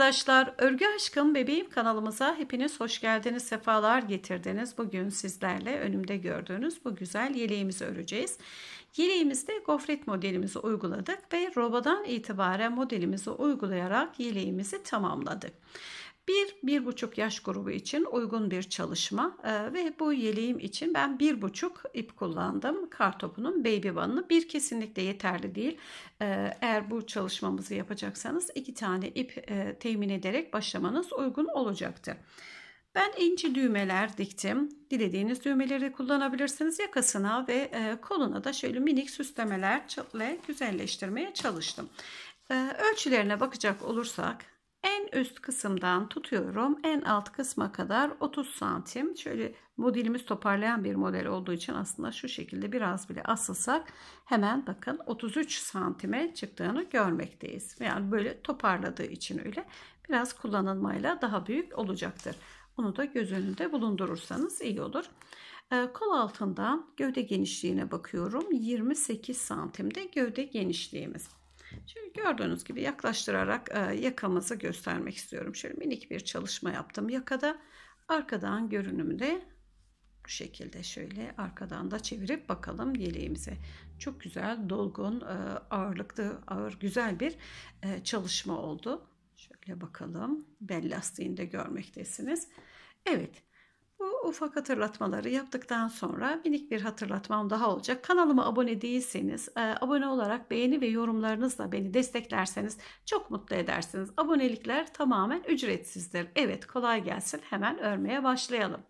arkadaşlar, Örgü Aşkım Bebeğim kanalımıza hepiniz hoş geldiniz, sefalar getirdiniz. Bugün sizlerle önümde gördüğünüz bu güzel yeleğimizi öreceğiz. Yeleğimizde gofret modelimizi uyguladık ve robadan itibaren modelimizi uygulayarak yeleğimizi tamamladık. Bir bir buçuk yaş grubu için uygun bir çalışma e, ve bu yeleğim için ben bir buçuk ip kullandım. Kartopunun baby bandını bir kesinlikle yeterli değil. E, eğer bu çalışmamızı yapacaksanız iki tane ip e, temin ederek başlamanız uygun olacaktır. Ben inci düğmeler diktim. Dilediğiniz düğmeleri kullanabilirsiniz. Yakasına ve e, koluna da şöyle minik süslemelerle güzelleştirmeye çalıştım. E, ölçülerine bakacak olursak en üst kısımdan tutuyorum. En alt kısma kadar 30 santim. Şöyle modelimiz toparlayan bir model olduğu için aslında şu şekilde biraz bile asılsak hemen bakın 33 santime çıktığını görmekteyiz. Yani böyle toparladığı için öyle biraz kullanılmayla daha büyük olacaktır. Bunu da göz önünde bulundurursanız iyi olur. Ee, kol altından gövde genişliğine bakıyorum. 28 santimde gövde genişliğimiz. Şöyle gördüğünüz gibi yaklaştırarak e, yakamızı göstermek istiyorum. Şöyle minik bir çalışma yaptım yakada. Arkadan görünümü de bu şekilde şöyle arkadan da çevirip bakalım yeleğimize. Çok güzel, dolgun, e, ağırlıklı, ağır, güzel bir e, çalışma oldu. Şöyle bakalım. Bel lastiğini de görmektesiniz. Evet, bu ufak hatırlatmaları yaptıktan sonra minik bir hatırlatmam daha olacak. Kanalıma abone değilseniz e, abone olarak beğeni ve yorumlarınızla beni desteklerseniz çok mutlu edersiniz. Abonelikler tamamen ücretsizdir. Evet kolay gelsin hemen örmeye başlayalım.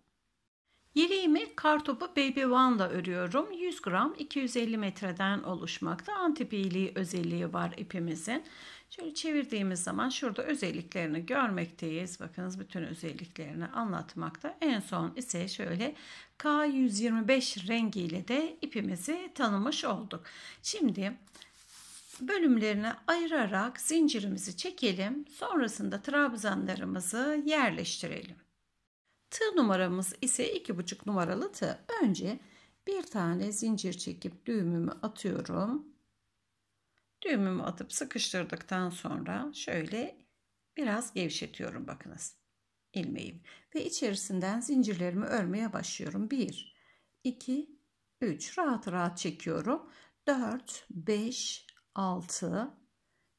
Yeleğimi kartopu Baby One'la örüyorum. 100 gram 250 metreden oluşmakta. Antipiyliği özelliği var ipimizin. Şöyle çevirdiğimiz zaman şurada özelliklerini görmekteyiz. Bakınız bütün özelliklerini anlatmakta. En son ise şöyle K125 rengiyle de ipimizi tanımış olduk. Şimdi bölümlerine ayırarak zincirimizi çekelim. Sonrasında trabzanlarımızı yerleştirelim. Tığ numaramız ise iki buçuk numaralı tığ. Önce bir tane zincir çekip düğümümü atıyorum. Düğümümü atıp sıkıştırdıktan sonra şöyle biraz gevşetiyorum bakınız ilmeğim ve içerisinden zincirlerimi örmeye başlıyorum 1 2 3 rahat rahat çekiyorum 4 5 6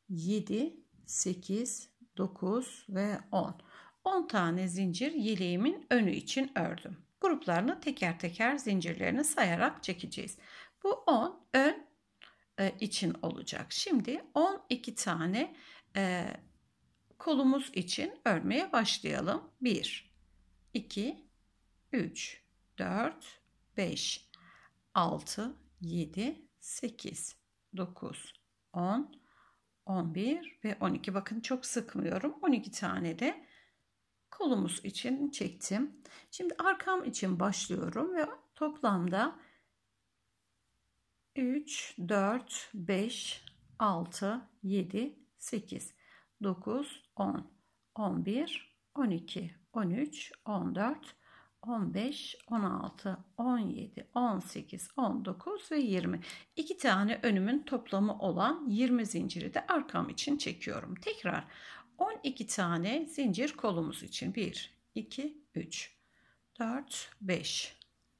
7 8 9 ve 10 10 tane zincir yeleğimin önü için ördüm gruplarını teker teker zincirlerini sayarak çekeceğiz bu 10 ön e, için olacak. Şimdi 12 tane e, kolumuz için örmeye başlayalım. 1, 2, 3, 4, 5, 6, 7, 8, 9, 10, 11 ve 12. Bakın çok sıkmıyorum. 12 tane de kolumuz için çektim. Şimdi arkam için başlıyorum ve toplamda 3, 4, 5, 6, 7, 8, 9, 10, 11, 12, 13, 14, 15, 16, 17, 18, 19 ve 20. İki tane önümün toplamı olan 20 zinciri de arkam için çekiyorum. Tekrar 12 tane zincir kolumuz için. 1, 2, 3, 4, 5,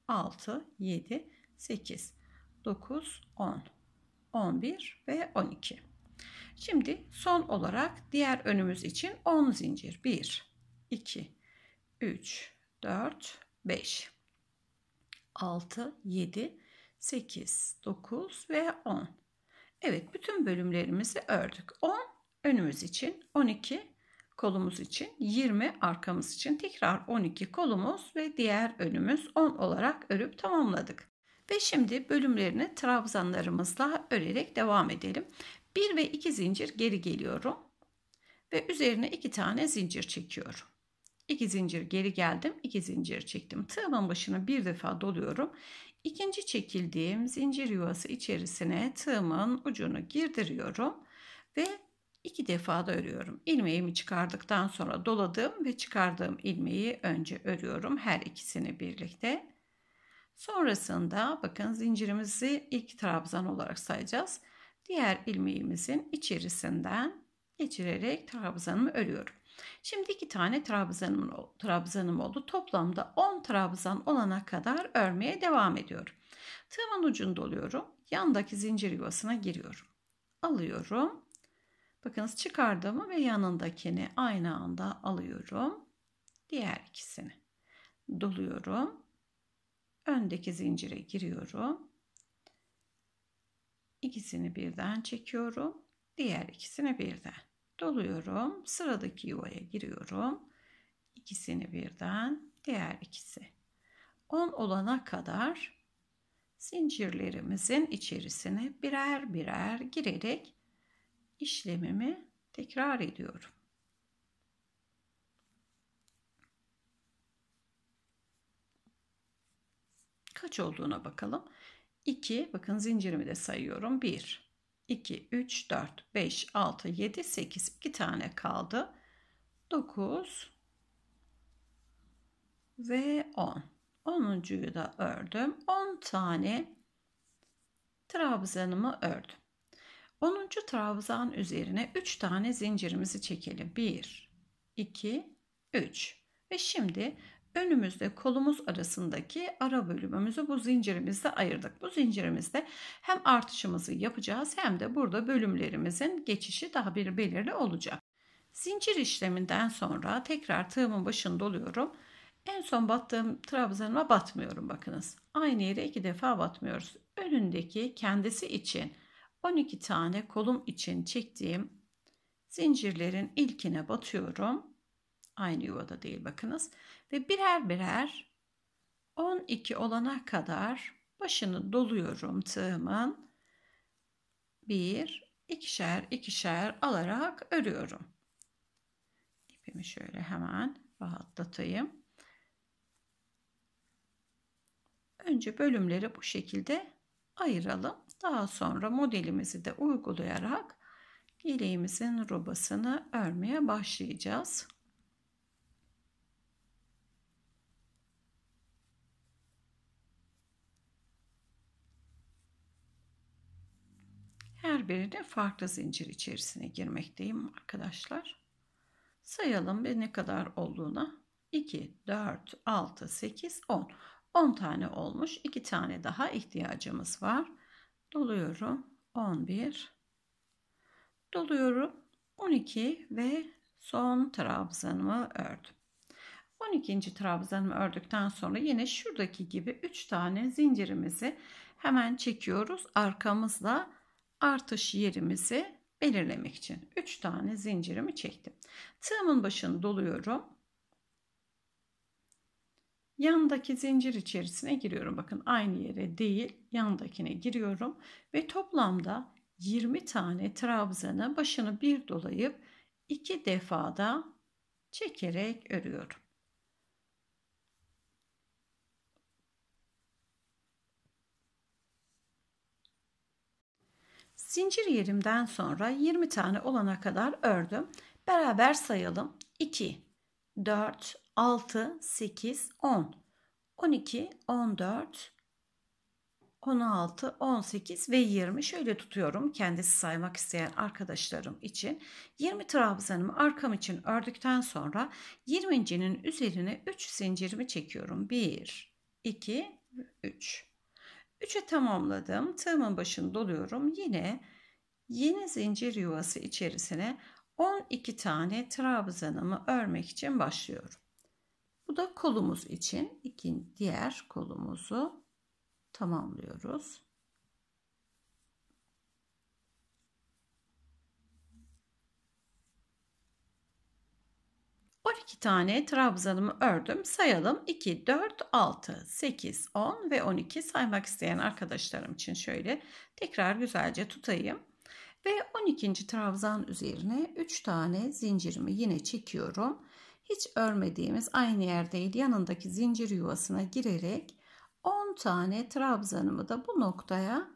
6, 7, 8, 9, 10, 11 ve 12. Şimdi son olarak diğer önümüz için 10 zincir. 1, 2, 3, 4, 5, 6, 7, 8, 9 ve 10. Evet bütün bölümlerimizi ördük. 10 önümüz için, 12 kolumuz için, 20 arkamız için tekrar 12 kolumuz ve diğer önümüz 10 olarak örüp tamamladık. Ve şimdi bölümlerini trabzanlarımızla örerek devam edelim. 1 ve 2 zincir geri geliyorum. Ve üzerine 2 tane zincir çekiyorum. 2 zincir geri geldim. 2 zincir çektim. Tığımın başını bir defa doluyorum. İkinci çekildiğim zincir yuvası içerisine tığımın ucunu girdiriyorum. Ve iki defa da örüyorum. İlmeğimi çıkardıktan sonra doladım ve çıkardığım ilmeği önce örüyorum. Her ikisini birlikte. Sonrasında bakın zincirimizi ilk trabzan olarak sayacağız. Diğer ilmeğimizin içerisinden geçirerek trabzanımı örüyorum. Şimdi iki tane trabzanım, trabzanım oldu. Toplamda 10 trabzan olana kadar örmeye devam ediyorum. Tığımın ucunu doluyorum. Yandaki zincir yuvasına giriyorum. Alıyorum. Bakınız çıkardığımı ve yanındakini aynı anda alıyorum. Diğer ikisini doluyorum öndeki zincire giriyorum. İkisini birden çekiyorum. Diğer ikisini birden doluyorum. Sıradaki yuvaya giriyorum. İkisini birden diğer ikisi. 10 olana kadar zincirlerimizin içerisine birer birer girerek işlemimi tekrar ediyorum. kaç olduğuna bakalım. 2 bakın zincirimi de sayıyorum. 1 2 3 4 5 6 7 8 2 tane kaldı. 9 ve 10. 10.yu da ördüm. 10 tane trabzanımı ördüm. 10. trabzan üzerine 3 tane zincirimizi çekelim. 1 2 3 ve şimdi önümüzde kolumuz arasındaki ara bölümümüzü bu zincirimizde ayırdık. Bu zincirimizde hem artışımızı yapacağız hem de burada bölümlerimizin geçişi daha bir belirli olacak. Zincir işleminden sonra tekrar tığımın başını doluyorum. En son battığım trabzanıma batmıyorum bakınız. Aynı yere iki defa batmıyoruz. Önündeki kendisi için 12 tane kolum için çektiğim zincirlerin ilkine batıyorum. Aynı yuvada değil bakınız. Ve birer birer 12 olana kadar başını doluyorum tığımın. Bir, ikişer ikişer alarak örüyorum. İpimi şöyle hemen rahatlatayım. Önce bölümleri bu şekilde ayıralım. Daha sonra modelimizi de uygulayarak yeleğimizin robasını örmeye başlayacağız. Her birine farklı zincir içerisine girmekteyim arkadaşlar. Sayalım ve ne kadar olduğuna. 2, 4, 6, 8, 10. 10 tane olmuş. 2 tane daha ihtiyacımız var. Doluyorum. 11. Doluyorum. 12 ve son trabzanımı ördüm. 12. trabzanımı ördükten sonra yine şuradaki gibi 3 tane zincirimizi hemen çekiyoruz. Arkamızda artış yerimizi belirlemek için 3 tane zincirimi çektim. Tığımın başını doluyorum. Yandaki zincir içerisine giriyorum. Bakın aynı yere değil yandakine giriyorum. Ve toplamda 20 tane trabzanı başını bir dolayıp 2 defada çekerek örüyorum. Zincir yerimden sonra 20 tane olana kadar ördüm. Beraber sayalım. 2, 4, 6, 8, 10, 12, 14, 16, 18 ve 20 şöyle tutuyorum kendisi saymak isteyen arkadaşlarım için. 20 trabzanımı arkam için ördükten sonra 20.nin üzerine 3 zincirimi çekiyorum. 1, 2, 3. 3'e tamamladım. Tığımın başını doluyorum. Yine yeni zincir yuvası içerisine 12 tane trabzanımı örmek için başlıyorum. Bu da kolumuz için ikinci diğer kolumuzu tamamlıyoruz. 12 tane trabzanımı ördüm. Sayalım. 2, 4, 6, 8, 10 ve 12 saymak isteyen arkadaşlarım için şöyle tekrar güzelce tutayım. Ve 12. trabzan üzerine 3 tane zincirimi yine çekiyorum. Hiç örmediğimiz aynı yer değil yanındaki zincir yuvasına girerek 10 tane trabzanımı da bu noktaya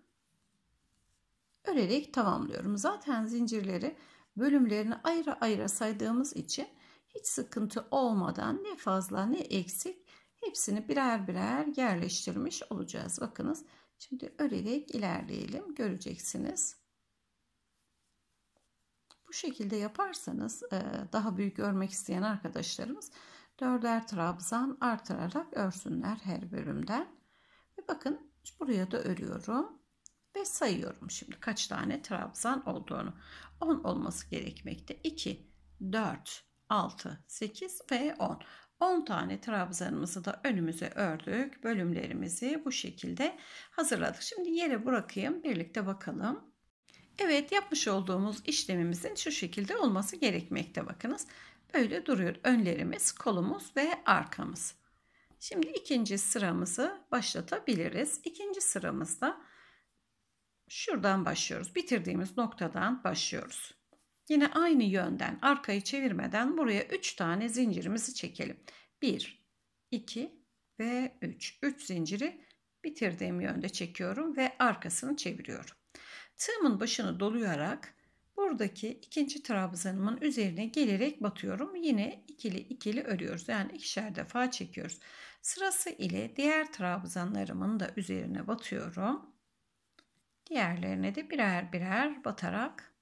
örerek tamamlıyorum. Zaten zincirleri bölümlerini ayrı ayrı saydığımız için hiç sıkıntı olmadan ne fazla ne eksik hepsini birer birer yerleştirmiş olacağız. Bakınız şimdi örerek ilerleyelim göreceksiniz. Bu şekilde yaparsanız e, daha büyük örmek isteyen arkadaşlarımız dörder trabzan artırarak örsünler her bölümden. Ve bakın buraya da örüyorum ve sayıyorum şimdi kaç tane trabzan olduğunu. 10 olması gerekmekte. 2, 4, 6, 8 ve 10. 10 tane trabzanımızı da önümüze ördük. Bölümlerimizi bu şekilde hazırladık. Şimdi yere bırakayım birlikte bakalım. Evet yapmış olduğumuz işlemimizin şu şekilde olması gerekmekte bakınız. Böyle duruyor önlerimiz, kolumuz ve arkamız. Şimdi ikinci sıramızı başlatabiliriz. İkinci sıramızda şuradan başlıyoruz. Bitirdiğimiz noktadan başlıyoruz. Yine aynı yönden arkayı çevirmeden buraya 3 tane zincirimizi çekelim. 1, 2 ve 3. 3 zinciri bitirdiğim yönde çekiyorum ve arkasını çeviriyorum. Tığımın başını doluyarak buradaki ikinci trabzanımın üzerine gelerek batıyorum. Yine ikili ikili örüyoruz. Yani ikişer defa çekiyoruz. Sırası ile diğer trabzanlarımın da üzerine batıyorum. Diğerlerine de birer birer batarak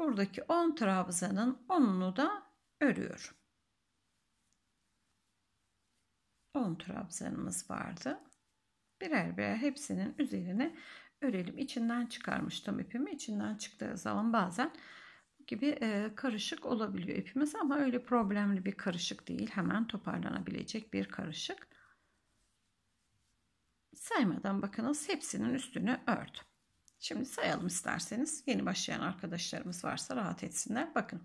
buradaki 10 on trabzanın 10'unu da örüyorum. 10 on trabzanımız vardı. Birer birer hepsinin üzerine örelim. İçinden çıkarmıştım ipimi. İçinden çıktığı zaman bazen gibi e, karışık olabiliyor ipimiz ama öyle problemli bir karışık değil. Hemen toparlanabilecek bir karışık. Saymadan bakınız hepsinin üstünü ördüm. Şimdi sayalım isterseniz. Yeni başlayan arkadaşlarımız varsa rahat etsinler. Bakın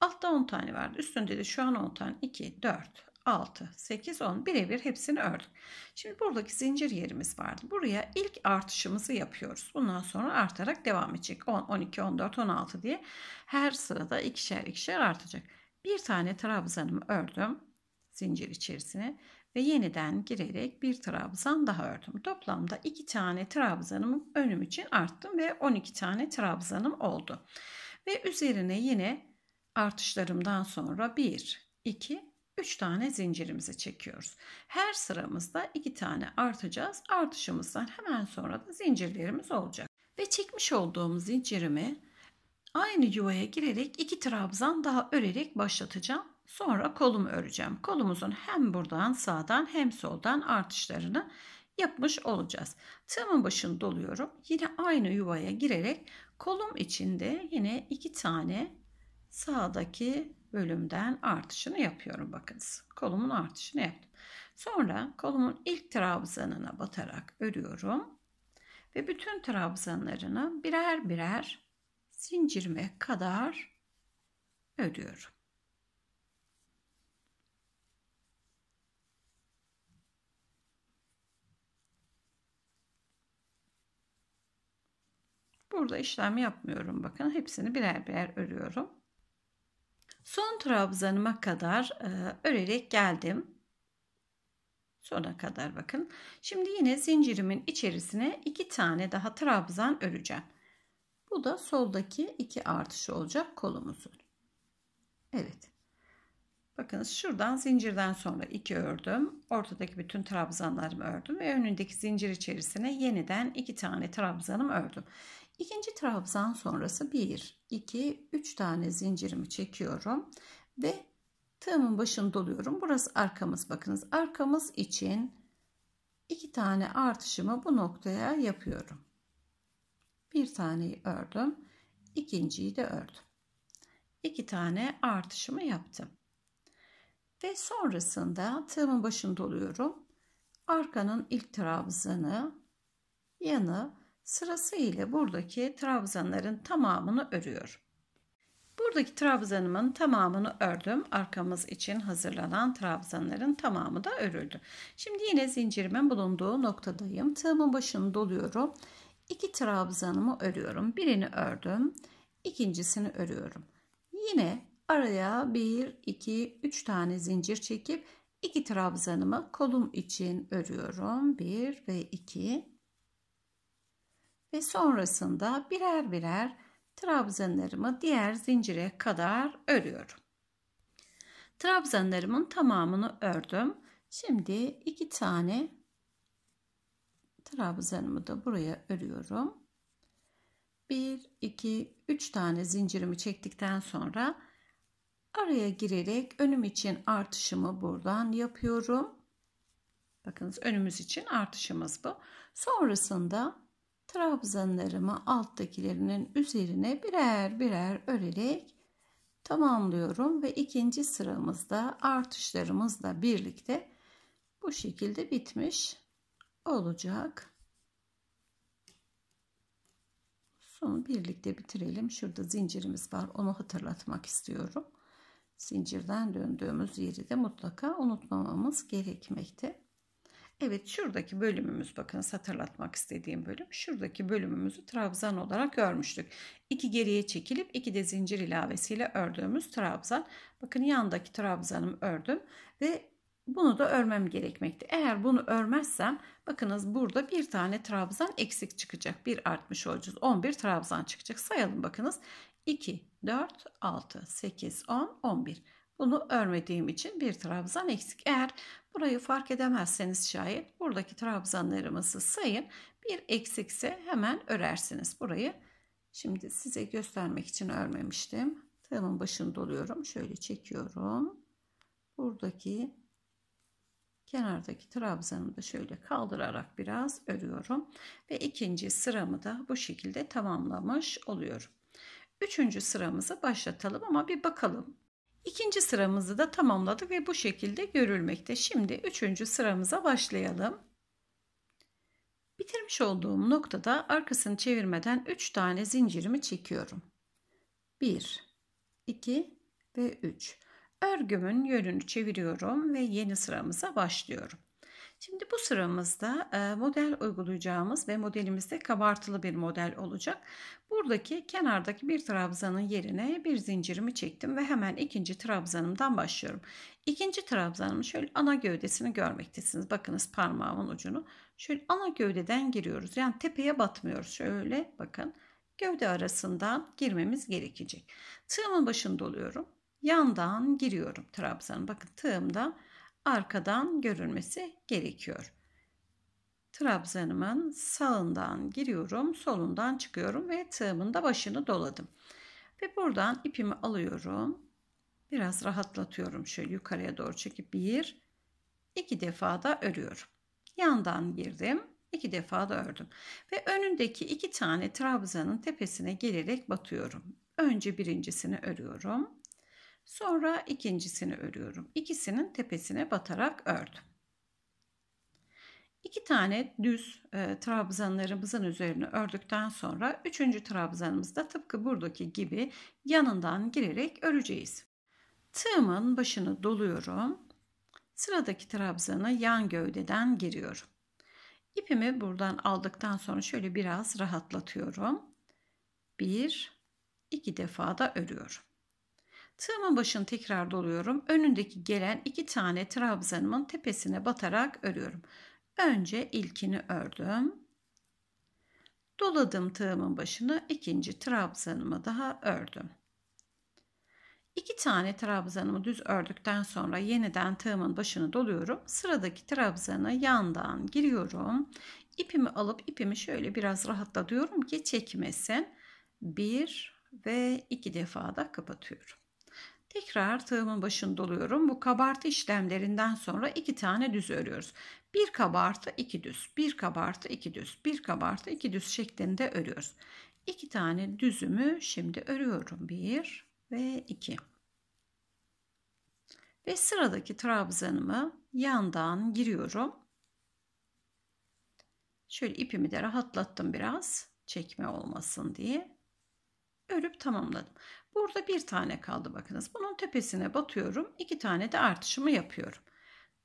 altta 10 tane vardı. Üstünde de şu an 10 tane. 2, 4, 6, 8, 10 birebir hepsini ördük. Şimdi buradaki zincir yerimiz vardı. Buraya ilk artışımızı yapıyoruz. Bundan sonra artarak devam edecek. 10, 12, 14, 16 diye her sırada ikişer ikişer artacak. Bir tane trabzanımı ördüm zincir içerisine ve yeniden girerek bir trabzan daha ördüm. Toplamda 2 tane trabzanım önüm için arttım ve 12 tane trabzanım oldu. Ve üzerine yine artışlarımdan sonra 1, 2, 3 tane zincirimizi çekiyoruz. Her sıramızda 2 tane artacağız. Artışımızdan hemen sonra da zincirlerimiz olacak. Ve çekmiş olduğum zincirimi aynı yuvaya girerek 2 trabzan daha örerek başlatacağım Sonra kolumu öreceğim. Kolumuzun hem buradan sağdan hem soldan artışlarını yapmış olacağız. Tığımın başını doluyorum. Yine aynı yuvaya girerek kolum içinde yine iki tane sağdaki bölümden artışını yapıyorum. Bakınız kolumun artışını yaptım. Sonra kolumun ilk trabzanına batarak örüyorum. Ve bütün trabzanlarını birer birer zincirime kadar örüyorum. Burada işlem yapmıyorum bakın. Hepsini birer birer örüyorum. Son trabzanıma kadar e, örerek geldim. Sona kadar bakın. Şimdi yine zincirimin içerisine iki tane daha trabzan öreceğim. Bu da soldaki iki artış olacak kolumuzun. Evet. Bakınız şuradan zincirden sonra iki ördüm. Ortadaki bütün trabzanlarımı ördüm ve önündeki zincir içerisine yeniden iki tane trabzanım ördüm. İkinci trabzan sonrası 1, 2, 3 tane zincirimi çekiyorum ve tığımın başını doluyorum. Burası arkamız bakınız. Arkamız için 2 tane artışımı bu noktaya yapıyorum. Bir taneyi ördüm. ikinciyi de ördüm. 2 tane artışımı yaptım. Ve sonrasında tığımın başını doluyorum. Arkanın ilk trabzanı, yanı Sırasıyla buradaki trabzanların tamamını örüyorum. Buradaki trabzanımın tamamını ördüm. Arkamız için hazırlanan trabzanların tamamı da örüldü. Şimdi yine zincirimin bulunduğu noktadayım. Tığımın başını doluyorum. İki trabzanımı örüyorum. Birini ördüm. İkincisini örüyorum. Yine araya 1, 2, 3 tane zincir çekip iki trabzanımı kolum için örüyorum. 1 ve 2 ve sonrasında birer birer trabzanlarımı diğer zincire kadar örüyorum. Trabzanlarımın tamamını ördüm. Şimdi iki tane trabzanımı da buraya örüyorum. 1, 2, 3 tane zincirimi çektikten sonra araya girerek önüm için artışımı buradan yapıyorum. Bakınız önümüz için artışımız bu. Sonrasında trabzanlarımı alttakilerinin üzerine birer birer örerek tamamlıyorum ve ikinci sıramızda artışlarımızla birlikte bu şekilde bitmiş olacak. Sonu birlikte bitirelim. Şurada zincirimiz var. Onu hatırlatmak istiyorum. Zincirden döndüğümüz yeri de mutlaka unutmamamız gerekmekte. Evet şuradaki bölümümüz bakın hatırlatmak istediğim bölüm. Şuradaki bölümümüzü trabzan olarak örmüştük. İki geriye çekilip iki de zincir ilavesiyle ördüğümüz trabzan. Bakın yandaki trabzanımı ördüm ve bunu da örmem gerekmekte. Eğer bunu örmezsem bakınız burada bir tane trabzan eksik çıkacak. Bir artmış olacağız. 11 trabzan çıkacak. Sayalım bakınız. 2, 4, 6, 8, 10, 11. Bunu örmediğim için bir trabzan eksik. Eğer burayı fark edemezseniz şayet buradaki trabzanlarımızı sayın. Bir eksikse hemen örersiniz burayı. Şimdi size göstermek için örmemiştim. Tığımın başını doluyorum. Şöyle çekiyorum. Buradaki kenardaki trabzanımı da şöyle kaldırarak biraz örüyorum. Ve ikinci sıramı da bu şekilde tamamlamış oluyorum. Üçüncü sıramızı başlatalım ama bir bakalım İkinci sıramızı da tamamladık ve bu şekilde görülmekte. Şimdi üçüncü sıramıza başlayalım. Bitirmiş olduğum noktada arkasını çevirmeden 3 tane zincirimi çekiyorum. 1, 2 ve 3. Örgümün yönünü çeviriyorum ve yeni sıramıza başlıyorum. Şimdi bu sıramızda e, model uygulayacağımız ve modelimizde kabartılı bir model olacak. Buradaki kenardaki bir trabzanın yerine bir zincirimi çektim ve hemen ikinci trabzanımdan başlıyorum. İkinci trabzanımın şöyle ana gövdesini görmektesiniz. Bakınız parmağımın ucunu. Şöyle ana gövdeden giriyoruz. Yani tepeye batmıyoruz. Şöyle bakın gövde arasından girmemiz gerekecek. Tığımın başında oluyorum. Yandan giriyorum trabzanı. Bakın tığımda arkadan görülmesi gerekiyor. Trabzanımın sağından giriyorum, solundan çıkıyorum ve tığımın da başını doladım. Ve buradan ipimi alıyorum. Biraz rahatlatıyorum şöyle yukarıya doğru çekip bir, iki defa da örüyorum. Yandan girdim, iki defa da ördüm. Ve önündeki iki tane trabzanın tepesine gelerek batıyorum. Önce birincisini örüyorum. Sonra ikincisini örüyorum. İkisinin tepesine batarak ördüm. İki tane düz e, trabzanlarımızın üzerine ördükten sonra üçüncü trabzanımızda tıpkı buradaki gibi yanından girerek öreceğiz. Tığımın başını doluyorum. Sıradaki trabzanı yan gövdeden giriyorum. İpimi buradan aldıktan sonra şöyle biraz rahatlatıyorum. Bir, iki defa da örüyorum. Tığımın başını tekrar doluyorum. Önündeki gelen iki tane trabzanımın tepesine batarak örüyorum. Önce ilkini ördüm. Doladım tığımın başını ikinci trabzanımı daha ördüm. İki tane trabzanımı düz ördükten sonra yeniden tığımın başını doluyorum. Sıradaki trabzanı yandan giriyorum. İpimi alıp ipimi şöyle biraz rahatlatıyorum ki çekmesin. Bir ve iki defa da kapatıyorum. Tekrar tığımın başını doluyorum. Bu kabartı işlemlerinden sonra iki tane düz örüyoruz. Bir kabartı iki düz, bir kabartı iki düz, bir kabartı iki düz şeklinde örüyoruz. İki tane düzümü şimdi örüyorum. Bir ve iki. Ve sıradaki trabzanımı yandan giriyorum. Şöyle ipimi de rahatlattım biraz çekme olmasın diye. Örüp tamamladım. Burada bir tane kaldı bakınız. Bunun tepesine batıyorum. iki tane de artışımı yapıyorum.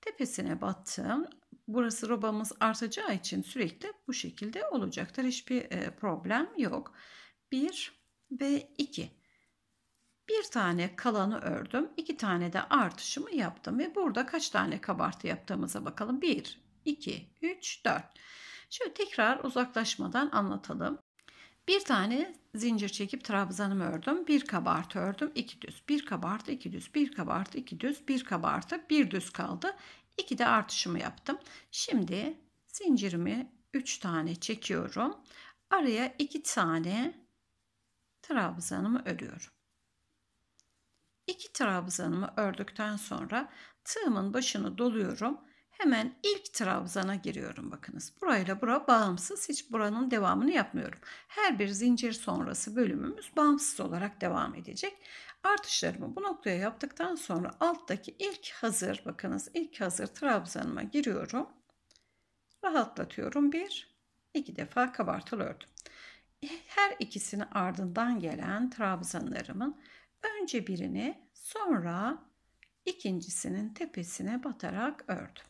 Tepesine battım. Burası robamız artacağı için sürekli bu şekilde olacaktır. Hiçbir e, problem yok. 1 ve 2. Bir tane kalanı ördüm. iki tane de artışımı yaptım. Ve burada kaç tane kabartı yaptığımıza bakalım. 1, 2, 3, 4. Şöyle tekrar uzaklaşmadan anlatalım. Bir tane zincir çekip trabzanımı ördüm. Bir kabartı ördüm. iki düz. Bir kabartı, iki düz. Bir kabartı, iki düz. Bir kabartı, bir düz kaldı. İki de artışımı yaptım. Şimdi zincirimi 3 tane çekiyorum. Araya 2 tane trabzanımı örüyorum. 2 trabzanımı ördükten sonra tığımın başını doluyorum. Hemen ilk trabzana giriyorum bakınız. Burayla bura bağımsız hiç buranın devamını yapmıyorum. Her bir zincir sonrası bölümümüz bağımsız olarak devam edecek. Artışlarımı bu noktaya yaptıktan sonra alttaki ilk hazır bakınız ilk hazır trabzanıma giriyorum. Rahatlatıyorum bir iki defa kabartılı ördüm. Her ikisini ardından gelen trabzanlarımın önce birini sonra ikincisinin tepesine batarak ördüm.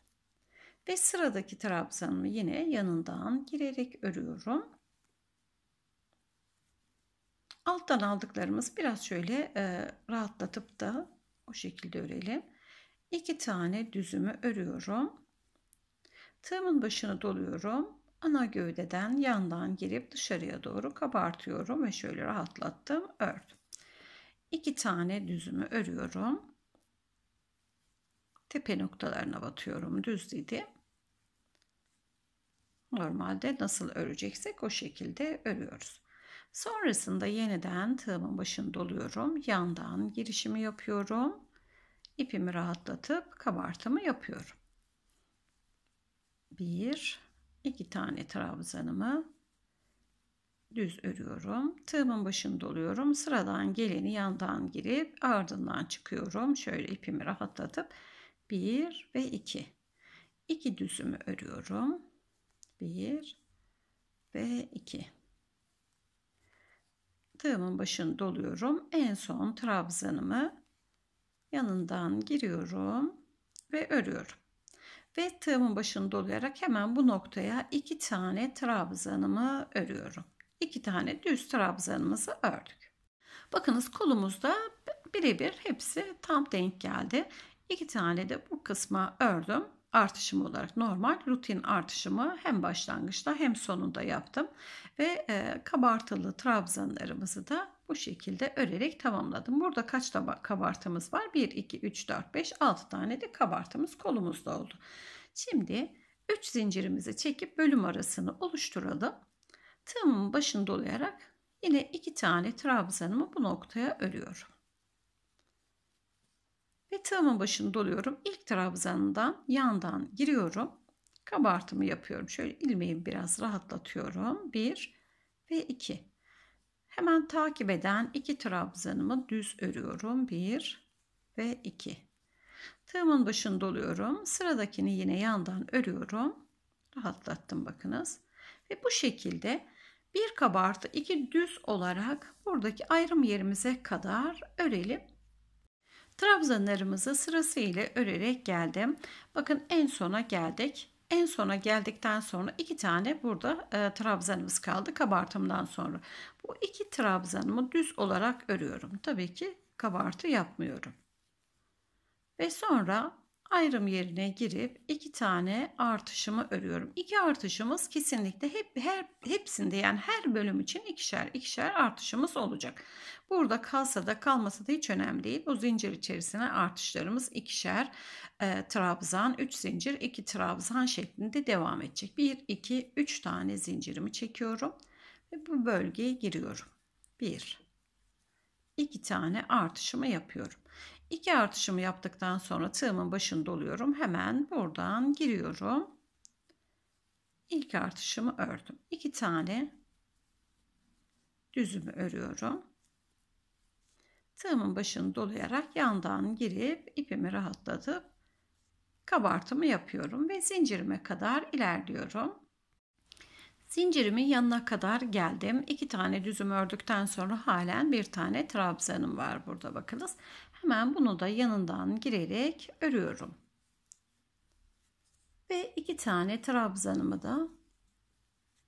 Ve sıradaki trabzanımı yine yanından girerek örüyorum. Alttan aldıklarımız biraz şöyle e, rahatlatıp da o şekilde örelim. İki tane düzümü örüyorum. Tığımın başını doluyorum. Ana gövdeden yandan girip dışarıya doğru kabartıyorum ve şöyle rahatlattım. Ördüm. İki tane düzümü örüyorum. Tepe noktalarına batıyorum. Düz dedi. Normalde nasıl öreceksek o şekilde örüyoruz. Sonrasında yeniden tığımın başını doluyorum. Yandan girişimi yapıyorum. İpimi rahatlatıp kabartımı yapıyorum. Bir, iki tane trabzanımı düz örüyorum. Tığımın başını doluyorum. Sıradan geleni yandan girip ardından çıkıyorum. Şöyle ipimi rahatlatıp bir ve iki, 2 düzümü örüyorum. 1 ve 2 tığımın başını doluyorum en son trabzanımı yanından giriyorum ve örüyorum ve tığımın başını dolayarak hemen bu noktaya iki tane trabzanımı örüyorum iki tane düz trabzanımızı ördük bakınız kolumuzda birebir hepsi tam denk geldi iki tane de bu kısma ördüm Artışımı olarak normal rutin artışımı hem başlangıçta hem sonunda yaptım. Ve e, kabartılı trabzanlarımızı da bu şekilde örerek tamamladım. Burada kaç taba kabartımız var? 1, 2, 3, 4, 5, 6 tane de kabartımız kolumuzda oldu. Şimdi 3 zincirimizi çekip bölüm arasını oluşturalım. Tığımın başını dolayarak yine 2 tane trabzanımı bu noktaya örüyorum. Ve tığımın başını doluyorum. İlk trabzandan yandan giriyorum. Kabartımı yapıyorum. Şöyle ilmeğimi biraz rahatlatıyorum. 1 ve 2. Hemen takip eden iki trabzanımı düz örüyorum. 1 ve 2. Tığımın başını doluyorum. Sıradakini yine yandan örüyorum. Rahatlattım bakınız. Ve bu şekilde bir kabartı iki düz olarak buradaki ayrım yerimize kadar örelim. Trabzanlarımızı sırasıyla örerek geldim. Bakın en sona geldik. En sona geldikten sonra iki tane burada e, trabzanımız kaldı kabartımdan sonra. Bu iki trabzanımı düz olarak örüyorum. Tabii ki kabartı yapmıyorum. Ve sonra ayrım yerine girip iki tane artışımı örüyorum. İki artışımız kesinlikle hep her hepsinde yani her bölüm için ikişer ikişer artışımız olacak. Burada kalsa da kalmasa da hiç önemli değil. Bu zincir içerisine artışlarımız ikişer e, trabzan, 3 zincir, 2 trabzan şeklinde devam edecek. 1 2 3 tane zincirimi çekiyorum ve bu bölgeye giriyorum. 1 2 tane artışımı yapıyorum. İki artışımı yaptıktan sonra tığımın başını doluyorum. Hemen buradan giriyorum. İlk artışımı ördüm. İki tane düzümü örüyorum. Tığımın başını dolayarak yandan girip ipimi rahatlatıp kabartımı yapıyorum ve zincirime kadar ilerliyorum. Zincirimi yanına kadar geldim. İki tane düzüm ördükten sonra halen bir tane trabzanım var burada bakınız. Hemen bunu da yanından girerek örüyorum. Ve iki tane trabzanımı da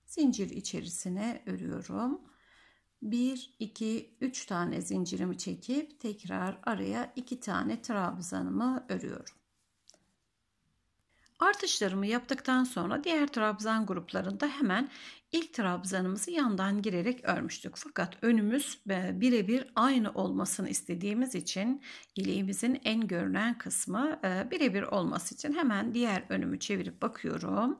zincir içerisine örüyorum. 1, 2, 3 tane zincirimi çekip tekrar araya 2 tane trabzanımı örüyorum. Artışlarımı yaptıktan sonra diğer trabzan gruplarında hemen İlk trabzanımızı yandan girerek örmüştük. Fakat önümüz e, birebir aynı olmasını istediğimiz için ileğimizin en görünen kısmı e, birebir olması için hemen diğer önümü çevirip bakıyorum.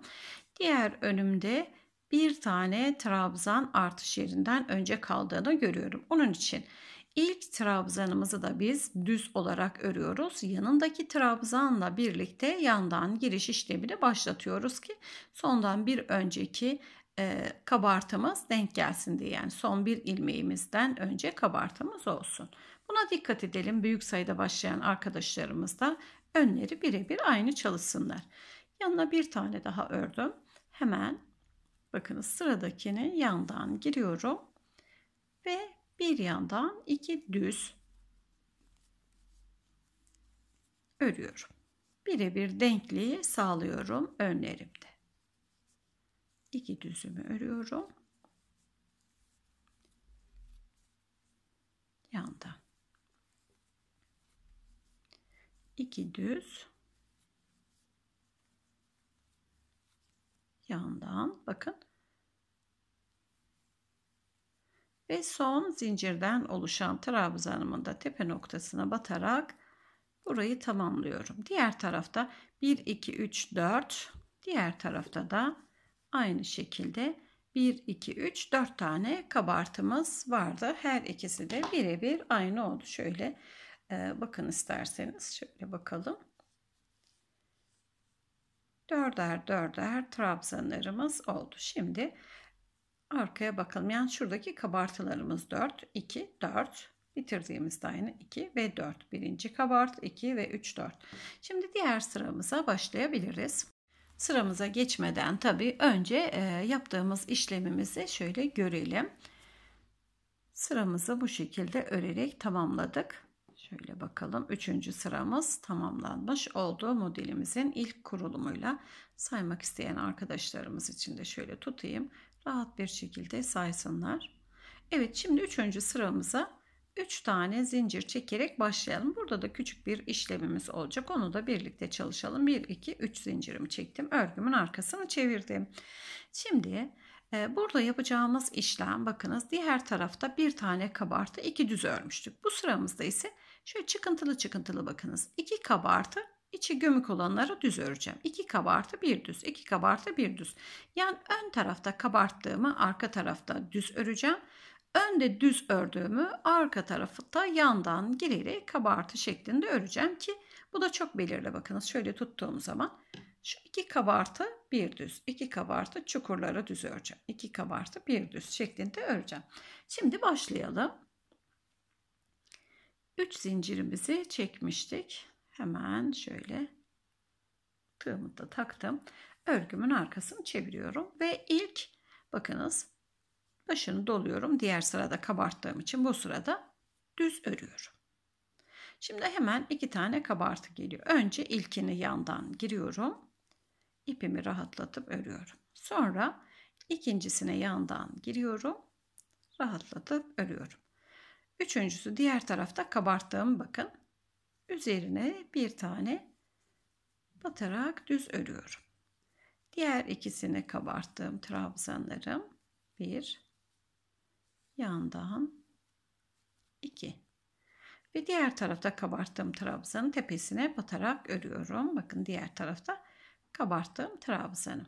Diğer önümde bir tane trabzan artış yerinden önce kaldığını görüyorum. Onun için ilk trabzanımızı da biz düz olarak örüyoruz. Yanındaki trabzanla birlikte yandan giriş işlemini başlatıyoruz ki sondan bir önceki e, kabartımız denk gelsin diye yani son bir ilmeğimizden önce kabartımız olsun. Buna dikkat edelim. Büyük sayıda başlayan arkadaşlarımız da önleri birebir aynı çalışsınlar. Yanına bir tane daha ördüm. Hemen bakınız sıradakini yandan giriyorum ve bir yandan iki düz örüyorum. Birebir denkliği sağlıyorum önlerimde iki düzümü örüyorum. Yanda. iki düz yandan bakın ve son zincirden oluşan trabzanımın da tepe noktasına batarak burayı tamamlıyorum. Diğer tarafta 1 2 3 4 diğer tarafta da Aynı şekilde 1, 2, 3, 4 tane kabartımız vardı. Her ikisi de birebir aynı oldu. Şöyle e, bakın isterseniz. Şöyle bakalım. Dörder dörder trabzanlarımız oldu. Şimdi arkaya bakalım. Yani şuradaki kabartılarımız 4, 2, 4. Bitirdiğimiz aynı 2 ve 4. Birinci kabart 2 ve 3, 4. Şimdi diğer sıramıza başlayabiliriz. Sıramıza geçmeden tabi önce e, yaptığımız işlemimizi şöyle görelim. Sıramızı bu şekilde örerek tamamladık. Şöyle bakalım. Üçüncü sıramız tamamlanmış oldu. Modelimizin ilk kurulumuyla saymak isteyen arkadaşlarımız için de şöyle tutayım. Rahat bir şekilde saysınlar. Evet şimdi üçüncü sıramıza 3 tane zincir çekerek başlayalım. Burada da küçük bir işlemimiz olacak. Onu da birlikte çalışalım. 1, 2, 3 zincirimi çektim. Örgümün arkasını çevirdim. Şimdi e, burada yapacağımız işlem bakınız diğer tarafta bir tane kabartı, iki düz örmüştük. Bu sıramızda ise şöyle çıkıntılı çıkıntılı bakınız. 2 kabartı, içi gömük olanları düz öreceğim. 2 kabartı bir düz, 2 kabartı bir düz. Yani ön tarafta kabarttığımı arka tarafta düz öreceğim. Önde düz ördüğümü arka tarafı da yandan girerek kabartı şeklinde öreceğim ki bu da çok belirli bakınız. Şöyle tuttuğum zaman şu iki kabartı bir düz, iki kabartı çukurlara düz öreceğim. iki kabartı bir düz şeklinde öreceğim. Şimdi başlayalım. 3 zincirimizi çekmiştik. Hemen şöyle tığımı da taktım. Örgümün arkasını çeviriyorum ve ilk bakınız başını doluyorum. Diğer sırada kabarttığım için bu sırada düz örüyorum. Şimdi hemen iki tane kabartı geliyor. Önce ilkini yandan giriyorum. İpimi rahatlatıp örüyorum. Sonra ikincisine yandan giriyorum. Rahatlatıp örüyorum. Üçüncüsü diğer tarafta kabarttığım bakın. Üzerine bir tane batarak düz örüyorum. Diğer ikisini kabarttığım trabzanlarım 1 yandan 2 ve diğer tarafta kabarttığım trabzanın tepesine batarak örüyorum. Bakın diğer tarafta kabarttığım trabzanı.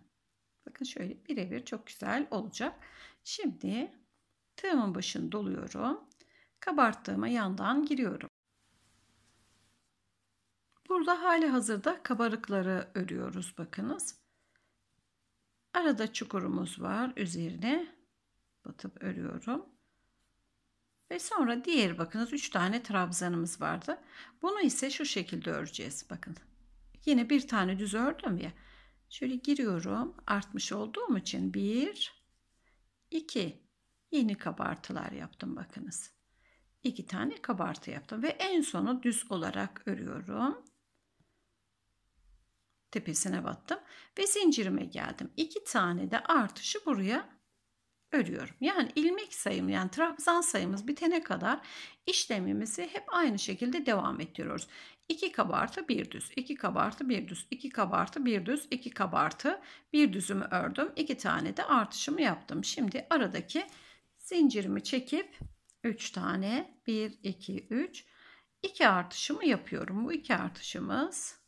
Bakın şöyle birebir çok güzel olacak. Şimdi tığımın başını doluyorum. Kabarttığıma yandan giriyorum. Burada hali hazırda kabarıkları örüyoruz bakınız. Arada çukurumuz var. Üzerine batıp örüyorum. Ve sonra diğer bakınız 3 tane trabzanımız vardı. Bunu ise şu şekilde öreceğiz. Bakın yine bir tane düz ördüm ya. Şöyle giriyorum artmış olduğum için 1, 2 yeni kabartılar yaptım bakınız. 2 tane kabartı yaptım ve en sonu düz olarak örüyorum. Tepesine battım ve zincirime geldim. 2 tane de artışı buraya örüyorum. Yani ilmek sayımı, yani trabzan sayımız bitene kadar işlemimizi hep aynı şekilde devam ettiriyoruz. 2 kabartı bir düz, 2 kabartı bir düz, 2 kabartı bir düz, 2 kabartı bir düzümü ördüm. 2 tane de artışımı yaptım. Şimdi aradaki zincirimi çekip 3 tane 1 2 3 2 artışımı yapıyorum. Bu 2 artışımız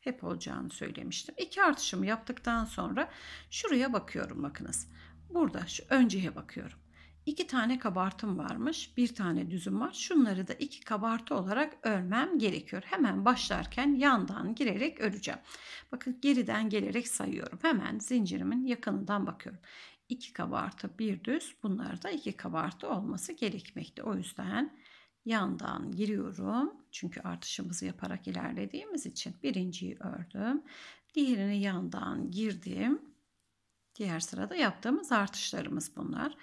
hep olacağını söylemiştim. 2 artışımı yaptıktan sonra şuraya bakıyorum bakınız. Burada şu önceye bakıyorum. İki tane kabartım varmış, bir tane düzüm var. Şunları da iki kabartı olarak örmem gerekiyor. Hemen başlarken yandan girerek öreceğim. Bakın geriden gelerek sayıyorum. Hemen zincirimin yakınından bakıyorum. İki kabartı, bir düz. Bunlar da iki kabartı olması gerekmekte. O yüzden yandan giriyorum. Çünkü artışımızı yaparak ilerlediğimiz için birinciyi ördüm. Diğerini yandan girdim. Diğer sırada yaptığımız artışlarımız bunlar.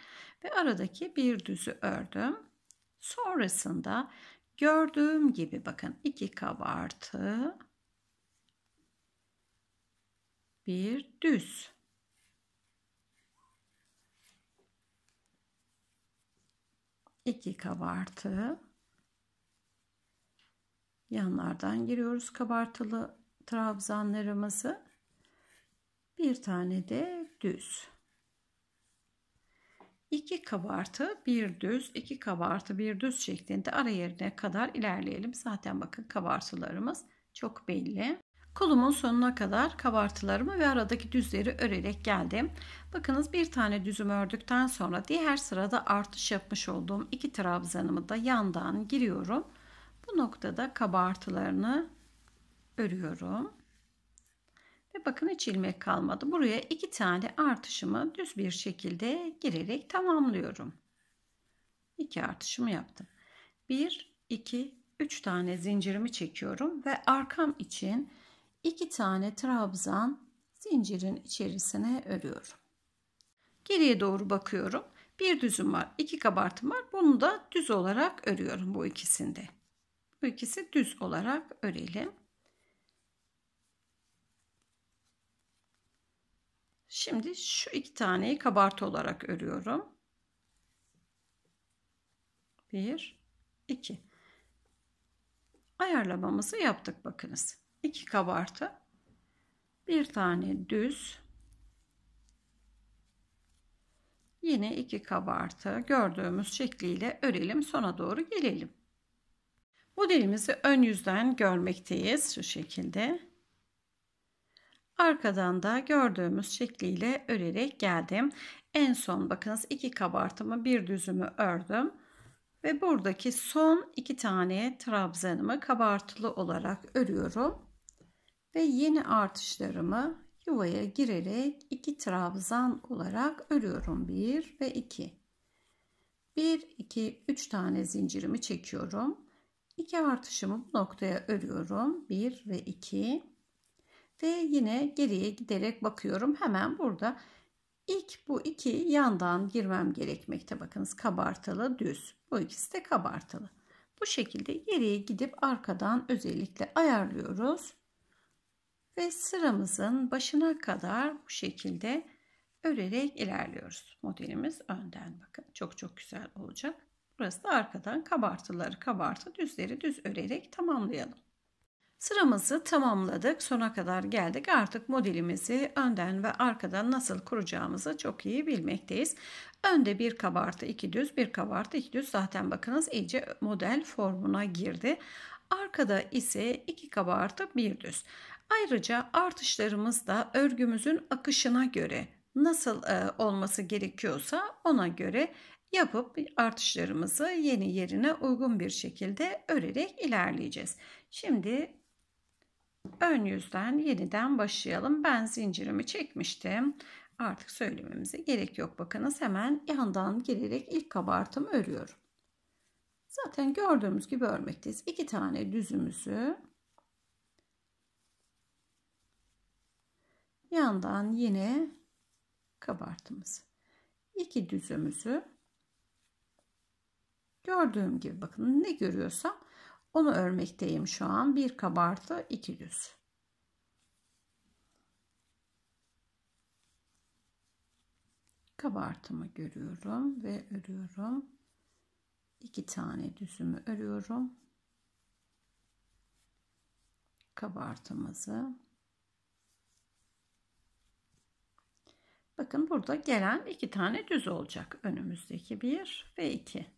Ve aradaki bir düzü ördüm. Sonrasında gördüğüm gibi bakın iki kabartı bir düz. iki kabartı yanlardan giriyoruz kabartılı trabzanlarımızı bir tane de düz. 2 kabartı bir düz, 2 kabartı bir düz şeklinde ara yerine kadar ilerleyelim. Zaten bakın kabartılarımız çok belli. Kolumun sonuna kadar kabartılarımı ve aradaki düzleri örerek geldim. Bakınız bir tane düzüm ördükten sonra diğer sırada artış yapmış olduğum iki trabzanımı da yandan giriyorum. Bu noktada kabartılarını örüyorum. Ve bakın hiç ilmek kalmadı. Buraya iki tane artışımı düz bir şekilde girerek tamamlıyorum. İki artışımı yaptım. Bir, iki, üç tane zincirimi çekiyorum ve arkam için iki tane trabzan zincirin içerisine örüyorum. Geriye doğru bakıyorum. Bir düzüm var, iki kabartım var. Bunu da düz olarak örüyorum bu ikisinde. Bu ikisi düz olarak örelim. Şimdi şu iki taneyi kabartı olarak örüyorum. Bir, iki. Ayarlamamızı yaptık bakınız. İki kabartı. Bir tane düz. Yine iki kabartı gördüğümüz şekliyle örelim sona doğru gelelim. Modelimizi ön yüzden görmekteyiz şu şekilde. Arkadan da gördüğümüz şekliyle örerek geldim. En son bakınız iki kabartımı bir düzümü ördüm. Ve buradaki son iki tane trabzanımı kabartılı olarak örüyorum. Ve yeni artışlarımı yuvaya girerek iki trabzan olarak örüyorum. bir ve iki. Bir iki üç tane zincirimi çekiyorum. İki artışımı bu noktaya örüyorum. bir ve iki ve yine geriye giderek bakıyorum. Hemen burada ilk bu iki yandan girmem gerekmekte. Bakınız kabartılı düz. Bu ikisi de kabartılı. Bu şekilde geriye gidip arkadan özellikle ayarlıyoruz. Ve sıramızın başına kadar bu şekilde örerek ilerliyoruz. Modelimiz önden bakın. Çok çok güzel olacak. Burası da arkadan kabartıları kabartı düzleri düz örerek tamamlayalım. Sıramızı tamamladık. Sona kadar geldik. Artık modelimizi önden ve arkadan nasıl kuracağımızı çok iyi bilmekteyiz. Önde bir kabartı, iki düz, bir kabartı, iki düz. Zaten bakınız iyice model formuna girdi. Arkada ise iki kabartı, bir düz. Ayrıca artışlarımız da örgümüzün akışına göre nasıl e, olması gerekiyorsa ona göre yapıp artışlarımızı yeni yerine uygun bir şekilde örerek ilerleyeceğiz. Şimdi Ön yüzden yeniden başlayalım. Ben zincirimi çekmiştim. Artık söylememize gerek yok. Bakınız hemen yandan girerek ilk kabartımı örüyorum. Zaten gördüğümüz gibi örmekteyiz. İki tane düzümüzü yandan yine kabartımızı. iki düzümüzü gördüğüm gibi bakın ne görüyorsam onu örmekteyim şu an. Bir kabartı, iki düz. Kabartımı görüyorum ve örüyorum. İki tane düzümü örüyorum. Kabartımızı Bakın burada gelen iki tane düz olacak. Önümüzdeki bir ve iki.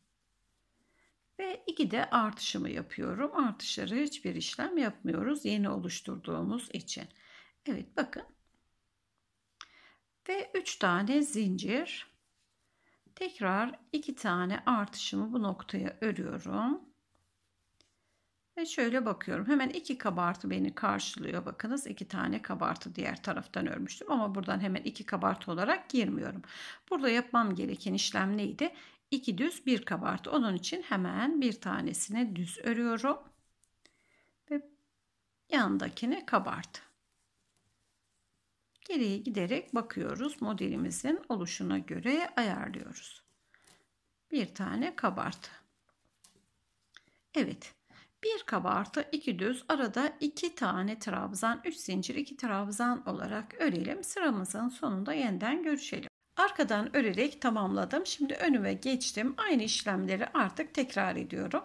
Ve 2 de artışımı yapıyorum. Artışları hiçbir işlem yapmıyoruz. Yeni oluşturduğumuz için. Evet bakın. Ve 3 tane zincir. Tekrar 2 tane artışımı bu noktaya örüyorum. Ve şöyle bakıyorum. Hemen iki kabartı beni karşılıyor. Bakınız iki tane kabartı diğer taraftan örmüştüm. Ama buradan hemen iki kabartı olarak girmiyorum. Burada yapmam gereken işlem neydi? 2 düz bir kabartı. Onun için hemen bir tanesine düz örüyorum. Ve yandakine kabartı. Geriye giderek bakıyoruz. Modelimizin oluşuna göre ayarlıyoruz. Bir tane kabartı. Evet. Bir kabartı, iki düz, arada iki tane trabzan, üç zincir, iki trabzan olarak örelim. Sıramızın sonunda yeniden görüşelim. Arkadan örerek tamamladım. Şimdi önüme geçtim. Aynı işlemleri artık tekrar ediyorum.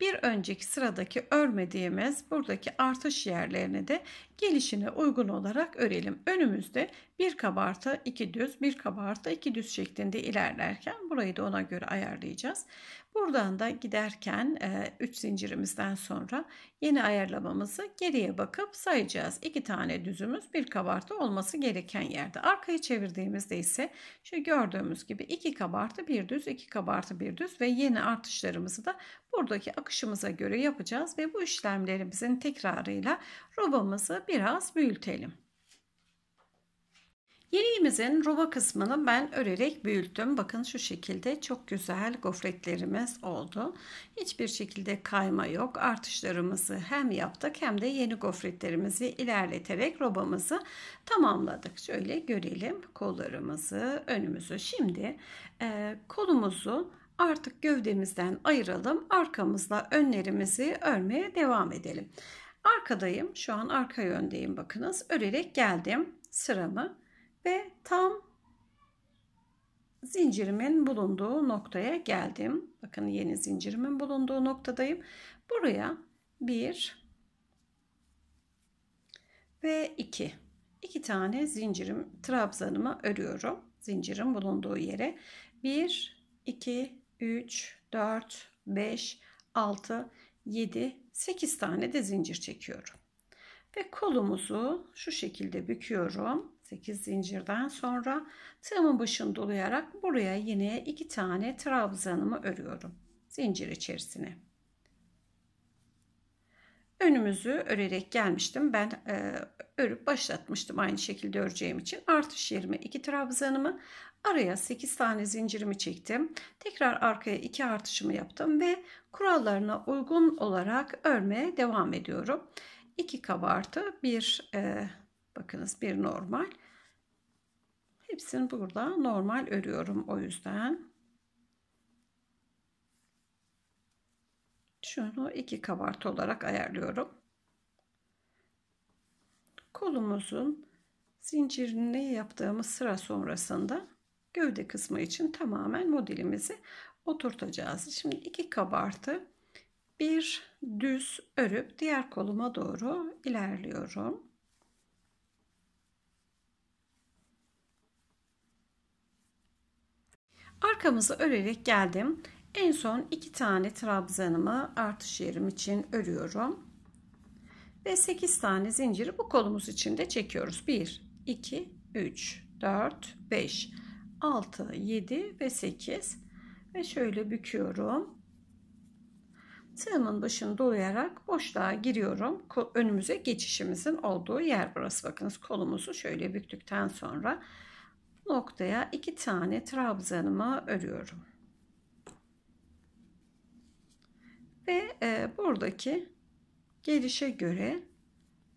Bir önceki sıradaki örmediğimiz buradaki artış yerlerine de gelişine uygun olarak örelim. Önümüzde bir kabarta iki düz bir kabarta iki düz şeklinde ilerlerken burayı da ona göre ayarlayacağız. Buradan da giderken 3 e, zincirimizden sonra yeni ayarlamamızı geriye bakıp sayacağız. 2 tane düzümüz bir kabartı olması gereken yerde. Arkayı çevirdiğimizde ise şu gördüğümüz gibi 2 kabartı bir düz 2 kabartı bir düz ve yeni artışlarımızı da buradaki akışımıza göre yapacağız ve bu işlemlerimizin tekrarıyla robamızı biraz büyütelim. Yeleğimizin roba kısmını ben örerek büyüttüm. Bakın şu şekilde çok güzel gofretlerimiz oldu. Hiçbir şekilde kayma yok. Artışlarımızı hem yaptık hem de yeni gofretlerimizi ilerleterek robamızı tamamladık. Şöyle görelim kollarımızı, önümüzü. Şimdi e, kolumuzu artık gövdemizden ayıralım. Arkamızla önlerimizi örmeye devam edelim. Arkadayım. Şu an arka yöndeyim bakınız. Örerek geldim sıramı ve tam zincirimin bulunduğu noktaya geldim. Bakın yeni zincirimin bulunduğu noktadayım. Buraya bir ve iki, iki tane zincirim trabzanımı örüyorum. Zincirin bulunduğu yere 1 2 3 4 5 6 7 8 tane de zincir çekiyorum. Ve kolumuzu şu şekilde büküyorum. 8 zincirden sonra tığımın başını dolayarak buraya yine 2 tane trabzanımı örüyorum. Zincir içerisine önümüzü örerek gelmiştim. Ben e, örüp başlatmıştım aynı şekilde öreceğim için. Artış yerime 2 trabzanımı araya 8 tane zincirimi çektim. Tekrar arkaya 2 artışımı yaptım ve kurallarına uygun olarak örmeye devam ediyorum. 2 kabartı, 1 e, bakınız bir normal. Hepsini burada normal örüyorum o yüzden. Şunu iki kabartı olarak ayarlıyorum. Kolumuzun zincirini yaptığımız sıra sonrasında gövde kısmı için tamamen modelimizi oturtacağız. Şimdi iki kabartı bir düz örüp diğer koluma doğru ilerliyorum. Arkamızı örerek geldim. En son iki tane trabzanımı artış yerim için örüyorum. Ve 8 tane zinciri bu kolumuz için de çekiyoruz. 1, 2, 3, 4, 5, 6, 7 ve 8. Ve şöyle büküyorum. Tığımın başını dolayarak boşluğa giriyorum. Önümüze geçişimizin olduğu yer burası. Bakınız kolumuzu şöyle büktükten sonra noktaya iki tane trabzanımı örüyorum. Ve e, buradaki gelişe göre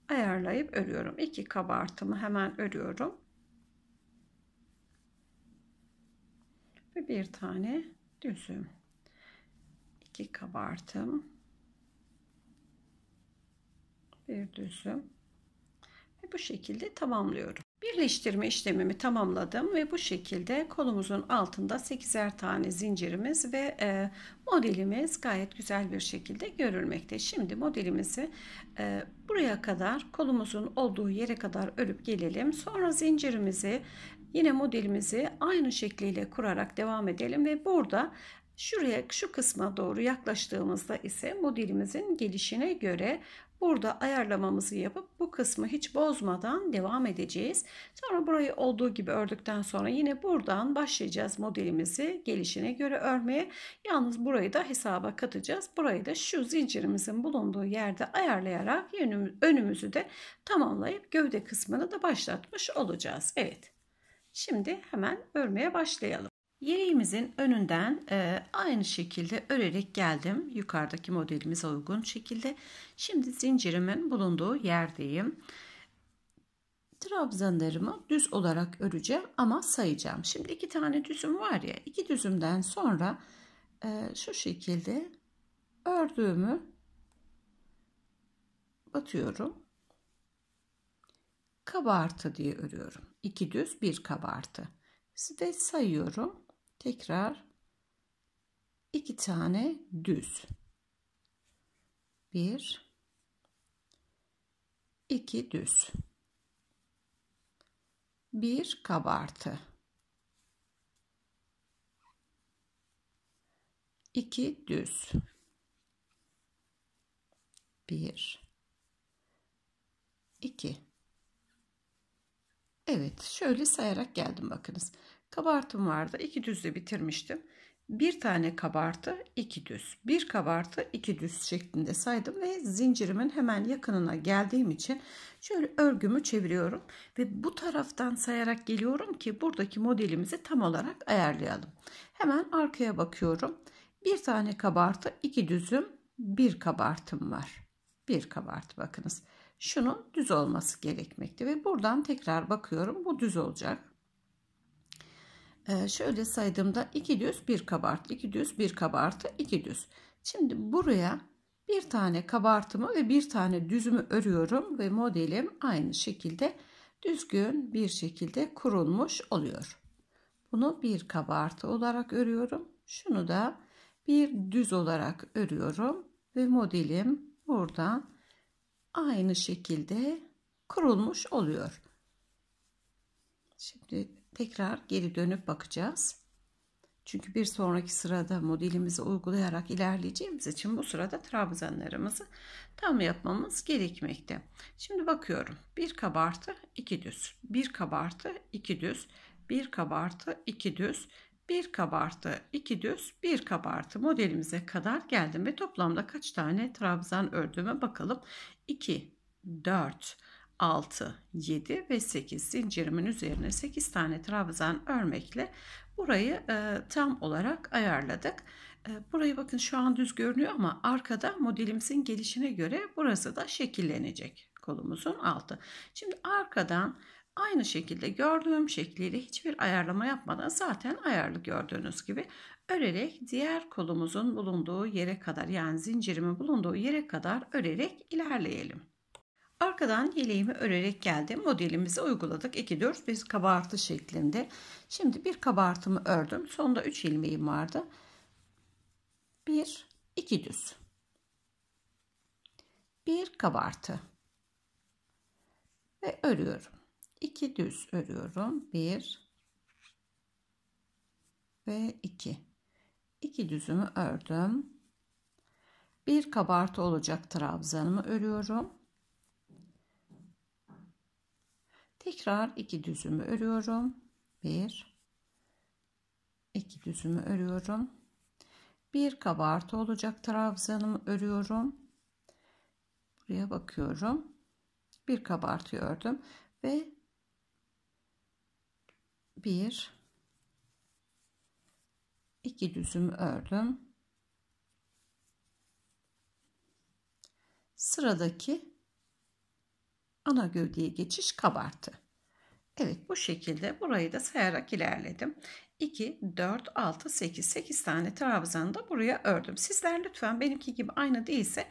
ayarlayıp örüyorum. iki kabartımı hemen örüyorum. Ve bir tane düzüm. iki kabartım. Bir düzüm. Ve bu şekilde tamamlıyorum. Birleştirme işlemimi tamamladım ve bu şekilde kolumuzun altında 8'er tane zincirimiz ve e, modelimiz gayet güzel bir şekilde görülmekte. Şimdi modelimizi e, buraya kadar kolumuzun olduğu yere kadar örüp gelelim. Sonra zincirimizi yine modelimizi aynı şekliyle kurarak devam edelim ve burada Şuraya şu kısma doğru yaklaştığımızda ise modelimizin gelişine göre Burada ayarlamamızı yapıp bu kısmı hiç bozmadan devam edeceğiz. Sonra burayı olduğu gibi ördükten sonra yine buradan başlayacağız modelimizi gelişine göre örmeye. Yalnız burayı da hesaba katacağız. Burayı da şu zincirimizin bulunduğu yerde ayarlayarak önümüzü de tamamlayıp gövde kısmını da başlatmış olacağız. Evet. Şimdi hemen örmeye başlayalım. Yeleğimizin önünden e, aynı şekilde örerek geldim. Yukarıdaki modelimize uygun şekilde. Şimdi zincirimin bulunduğu yerdeyim. Trabzanlarımı düz olarak öreceğim ama sayacağım. Şimdi iki tane düzüm var ya. İki düzümden sonra e, şu şekilde ördüğümü batıyorum. Kabartı diye örüyorum. İki düz bir kabartı. Size sayıyorum tekrar iki tane düz bir iki düz bir kabartı iki düz bir iki Evet şöyle sayarak geldim bakınız. Kabartım vardı. iki düzle bitirmiştim. Bir tane kabartı iki düz. Bir kabartı iki düz şeklinde saydım ve zincirimin hemen yakınına geldiğim için şöyle örgümü çeviriyorum. Ve bu taraftan sayarak geliyorum ki buradaki modelimizi tam olarak ayarlayalım. Hemen arkaya bakıyorum. Bir tane kabartı iki düzüm bir kabartım var. Bir kabartı bakınız. Şunun düz olması gerekmekte ve buradan tekrar bakıyorum bu düz olacak. Ee, şöyle saydığımda 2 düz 1 kabartı 2 düz 1 kabartı 2 düz. Şimdi buraya bir tane kabartımı ve bir tane düzümü örüyorum ve modelim aynı şekilde düzgün bir şekilde kurulmuş oluyor. Bunu bir kabartı olarak örüyorum. Şunu da bir düz olarak örüyorum ve modelim burada aynı şekilde kurulmuş oluyor. Şimdi tekrar geri dönüp bakacağız. Çünkü bir sonraki sırada modelimizi uygulayarak ilerleyeceğimiz için bu sırada trabzanlarımızı tam yapmamız gerekmekte. Şimdi bakıyorum. Bir kabartı, iki düz. Bir kabartı, iki düz. Bir kabartı, iki düz bir kabartı, iki düz, bir kabartı modelimize kadar geldim ve toplamda kaç tane trabzan ördüğüme bakalım. 2, 4, 6, 7 ve 8 zincirimin üzerine 8 tane trabzan örmekle burayı e, tam olarak ayarladık. E, burayı bakın şu an düz görünüyor ama arkada modelimizin gelişine göre burası da şekillenecek kolumuzun altı. Şimdi arkadan Aynı şekilde gördüğüm şekliyle hiçbir ayarlama yapmadan zaten ayarlı gördüğünüz gibi örerek diğer kolumuzun bulunduğu yere kadar yani zincirimin bulunduğu yere kadar örerek ilerleyelim. Arkadan yeleğimi örerek geldim. Modelimizi uyguladık. 2 4 bir kabartı şeklinde. Şimdi bir kabartımı ördüm. Sonda 3 ilmeğim vardı. 1 2 düz. Bir kabartı. Ve örüyorum. 2 düz örüyorum. 1 ve 2. 2 düzümü ördüm. Bir kabartı olacak trabzanımı örüyorum. Tekrar 2 düzümü örüyorum. 1 2 düzümü örüyorum. Bir kabartı olacak trabzanımı örüyorum. Buraya bakıyorum. Bir kabartı ördüm ve bir iki düzüm ördüm sıradaki ana gövdeye geçiş kabartı Evet bu şekilde burayı da sayarak ilerledim 2 4 6 8 8 tane trabzanı da buraya ördüm sizler lütfen benimki gibi aynı değilse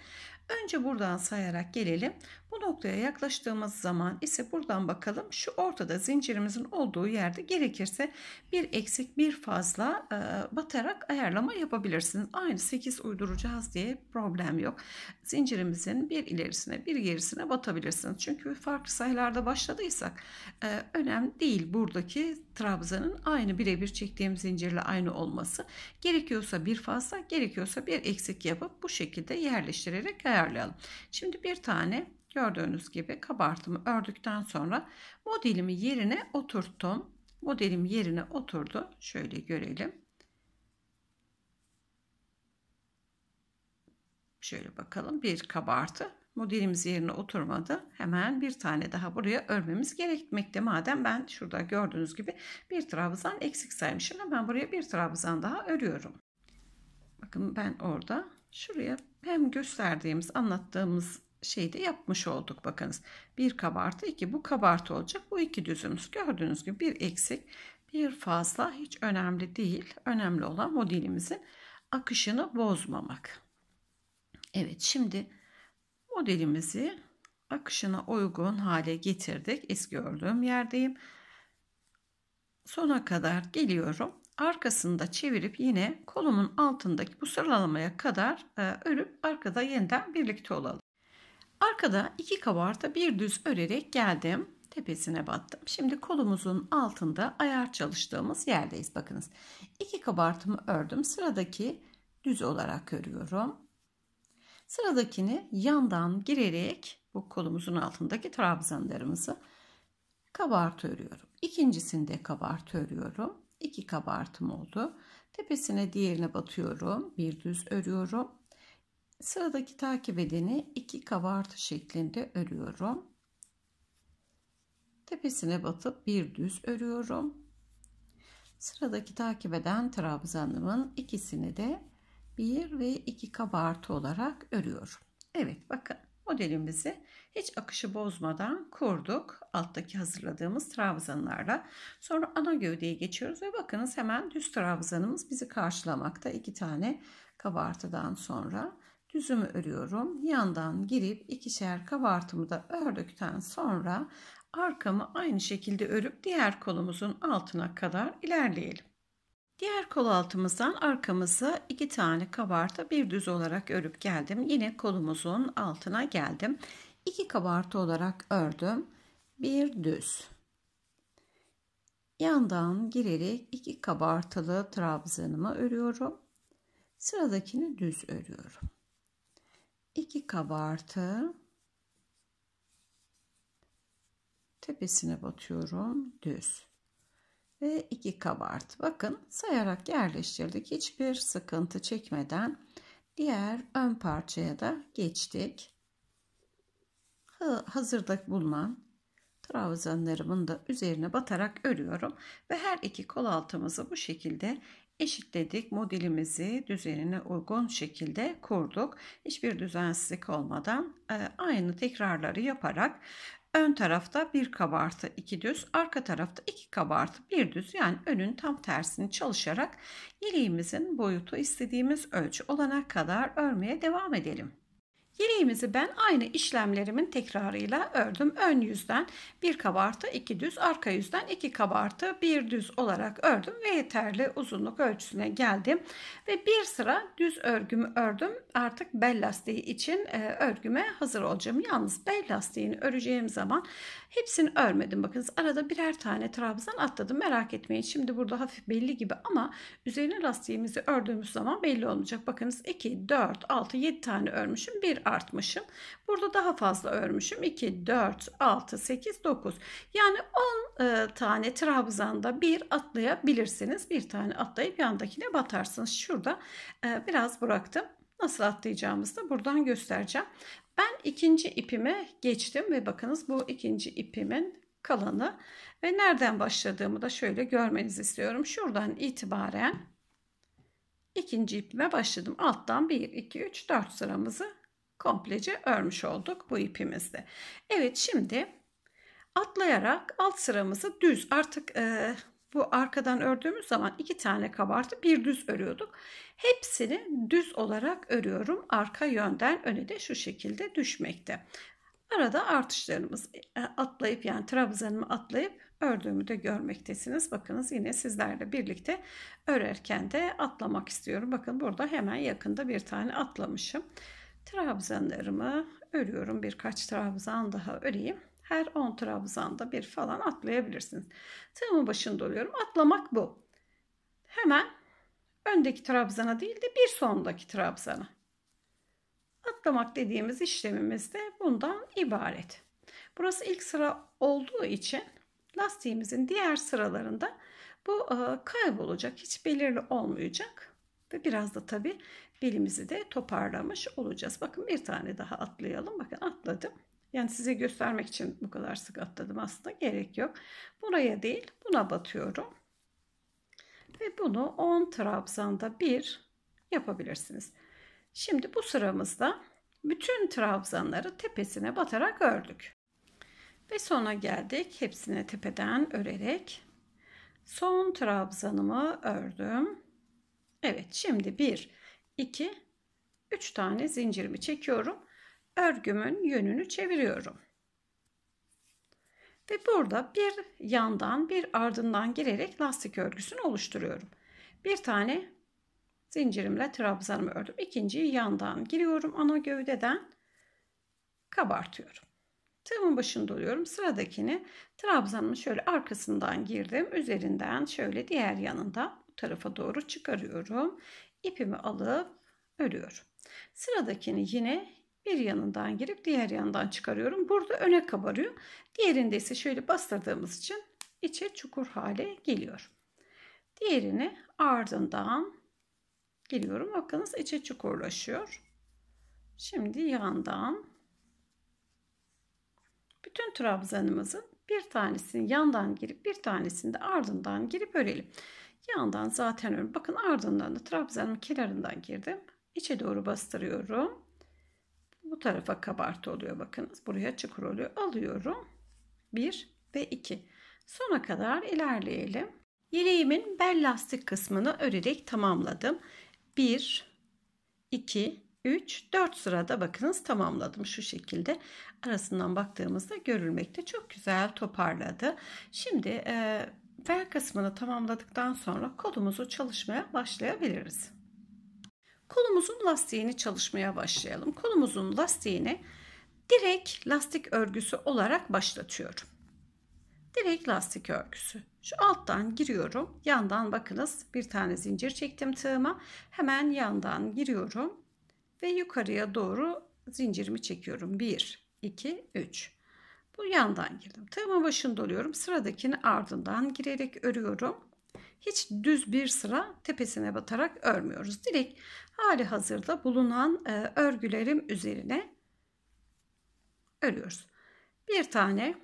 Önce buradan sayarak gelelim. Bu noktaya yaklaştığımız zaman ise buradan bakalım. Şu ortada zincirimizin olduğu yerde gerekirse bir eksik bir fazla e, batarak ayarlama yapabilirsiniz. Aynı 8 uyduracağız diye problem yok. Zincirimizin bir ilerisine bir gerisine batabilirsiniz. Çünkü farklı sayılarda başladıysak e, önemli değil buradaki trabzanın aynı birebir çektiğim zincirle aynı olması gerekiyorsa bir fazla gerekiyorsa bir eksik yapıp bu şekilde yerleştirerek ayarlayalım. Şimdi bir tane gördüğünüz gibi kabartımı ördükten sonra modelimi yerine oturttum. Modelim yerine oturdu. Şöyle görelim. Şöyle bakalım bir kabartı modelimiz yerine oturmadı. Hemen bir tane daha buraya örmemiz gerekmekte. Madem ben şurada gördüğünüz gibi bir trabzan eksik saymışım. Hemen buraya bir trabzan daha örüyorum. Bakın ben orada şuraya hem gösterdiğimiz anlattığımız şeyi de yapmış olduk. Bakınız bir kabartı iki bu kabartı olacak. Bu iki düzümüz gördüğünüz gibi bir eksik bir fazla hiç önemli değil. Önemli olan modelimizin akışını bozmamak. Evet şimdi modelimizi akışına uygun hale getirdik. Eski ördüğüm yerdeyim. Sona kadar geliyorum. Arkasında çevirip yine kolumun altındaki bu sıralamaya kadar e, örüp arkada yeniden birlikte olalım. Arkada iki kabarta bir düz örerek geldim. Tepesine battım. Şimdi kolumuzun altında ayar çalıştığımız yerdeyiz. Bakınız iki kabartımı ördüm. Sıradaki düz olarak örüyorum. Sıradakini yandan girerek bu kolumuzun altındaki trabzanlarımızı kabartı örüyorum. İkincisini de kabartı örüyorum. İki kabartım oldu. Tepesine diğerine batıyorum. Bir düz örüyorum. Sıradaki takip edeni iki kabartı şeklinde örüyorum. Tepesine batıp bir düz örüyorum. Sıradaki takip eden trabzanımın ikisini de 1 ve 2 kabartı olarak örüyorum. Evet bakın modelimizi hiç akışı bozmadan kurduk. Alttaki hazırladığımız trabzanlarla. Sonra ana gövdeye geçiyoruz ve bakınız hemen düz trabzanımız bizi karşılamakta. iki tane kabartıdan sonra düzümü örüyorum. Yandan girip ikişer kabartımı da ördükten sonra arkamı aynı şekilde örüp diğer kolumuzun altına kadar ilerleyelim. Diğer kol altımızdan arkamıza iki tane kabarta bir düz olarak örüp geldim. Yine kolumuzun altına geldim. İki kabarta olarak ördüm. Bir düz. Yandan girerek iki kabartılı trabzanımı örüyorum. Sıradakini düz örüyorum. İki kabartı tepesine batıyorum düz ve 2 kabart. Bakın sayarak yerleştirdik. Hiçbir sıkıntı çekmeden diğer ön parçaya da geçtik. Hazırda bulunan trabzanlarımın da üzerine batarak örüyorum ve her iki kol altımızı bu şekilde eşitledik. Modelimizi düzenine uygun şekilde kurduk. Hiçbir düzensizlik olmadan e, aynı tekrarları yaparak Ön tarafta bir kabartı, iki düz, arka tarafta iki kabartı, bir düz yani önün tam tersini çalışarak yeleğimizin boyutu istediğimiz ölçü olana kadar örmeye devam edelim. Yeleğimizi ben aynı işlemlerimin tekrarıyla ördüm. Ön yüzden bir kabartı, iki düz, arka yüzden iki kabartı, bir düz olarak ördüm ve yeterli uzunluk ölçüsüne geldim. Ve bir sıra düz örgümü ördüm. Artık bel lastiği için e, örgüme hazır olacağım. Yalnız bel lastiğini öreceğim zaman Hepsini örmedim. Bakınız arada birer tane trabzan atladım. Merak etmeyin. Şimdi burada hafif belli gibi ama üzerine lastiğimizi ördüğümüz zaman belli olmayacak. Bakınız 2, 4, 6, 7 tane örmüşüm. bir artmışım. Burada daha fazla örmüşüm. 2, 4, 6, 8, 9. Yani 10 e, tane trabzanda bir atlayabilirsiniz. Bir tane atlayıp yandakine batarsınız. Şurada e, biraz bıraktım. Nasıl atlayacağımızı da buradan göstereceğim. Ben ikinci ipime geçtim ve bakınız bu ikinci ipimin kalanı ve nereden başladığımı da şöyle görmenizi istiyorum. Şuradan itibaren ikinci ipime başladım. Alttan 1, 2, 3, 4 sıramızı komplece örmüş olduk bu ipimizde. Evet şimdi atlayarak alt sıramızı düz artık e, bu arkadan ördüğümüz zaman iki tane kabartı bir düz örüyorduk. Hepsini düz olarak örüyorum. Arka yönden öne de şu şekilde düşmekte. Arada artışlarımız e, atlayıp yani trabzanımı atlayıp ördüğümü de görmektesiniz. Bakınız yine sizlerle birlikte örerken de atlamak istiyorum. Bakın burada hemen yakında bir tane atlamışım. Trabzanlarımı örüyorum. Birkaç trabzan daha öreyim. Her 10 trabzanda bir falan atlayabilirsiniz. Tığımın başında oluyorum. Atlamak bu. Hemen öndeki trabzana değil de bir sondaki trabzana. Atlamak dediğimiz işlemimiz de bundan ibaret. Burası ilk sıra olduğu için lastiğimizin diğer sıralarında bu e, kaybolacak, hiç belirli olmayacak. Ve biraz da tabi belimizi de toparlamış olacağız. Bakın bir tane daha atlayalım. Bakın atladım. Yani size göstermek için bu kadar sık atladım aslında gerek yok. Buraya değil buna batıyorum ve bunu 10 trabzanda bir yapabilirsiniz. Şimdi bu sıramızda bütün trabzanları tepesine batarak ördük. Ve sona geldik. Hepsini tepeden örerek son trabzanımı ördüm. Evet şimdi 1, 2, 3 tane zincirimi çekiyorum. Örgümün yönünü çeviriyorum. Ve burada bir yandan bir ardından girerek lastik örgüsünü oluşturuyorum. Bir tane zincirimle trabzanımı ördüm. İkinciyi yandan giriyorum ana gövdeden kabartıyorum. Tığımın başında oluyorum. Sıradakini trabzanımın şöyle arkasından girdim. Üzerinden şöyle diğer yanında bu tarafa doğru çıkarıyorum. İpimi alıp örüyorum. Sıradakini yine bir yanından girip diğer yandan çıkarıyorum. Burada öne kabarıyor. Diğerinde ise şöyle bastırdığımız için içe çukur hale geliyor. Diğerini ardından giriyorum. Bakınız içe çukurlaşıyor. Şimdi yandan bütün trabzanımızın bir tanesini yandan girip bir tanesini de ardından girip örelim. Yandan zaten örüyorum. Bakın ardından da trabzanın kenarından girdim. İçe doğru bastırıyorum tarafa kabartı oluyor bakınız. Buraya çukur oluyor. Alıyorum. 1 ve 2. Sona kadar ilerleyelim. Yeleğimin bel lastik kısmını örerek tamamladım. 1 2 3 4 sırada bakınız tamamladım şu şekilde. Arasından baktığımızda görülmekte. Çok güzel toparladı. Şimdi e, bel kısmını tamamladıktan sonra kolumuzu çalışmaya başlayabiliriz kolumuzun lastiğini çalışmaya başlayalım. Kolumuzun lastiğini direkt lastik örgüsü olarak başlatıyorum. Direkt lastik örgüsü. Şu alttan giriyorum. Yandan bakınız bir tane zincir çektim tığıma. Hemen yandan giriyorum ve yukarıya doğru zincirimi çekiyorum. 1, 2, 3. Bu yandan girdim. Tığımın başını doluyorum. Sıradakini ardından girerek örüyorum hiç düz bir sıra tepesine batarak örmüyoruz. Direkt hali hazırda bulunan e, örgülerim üzerine örüyoruz. Bir tane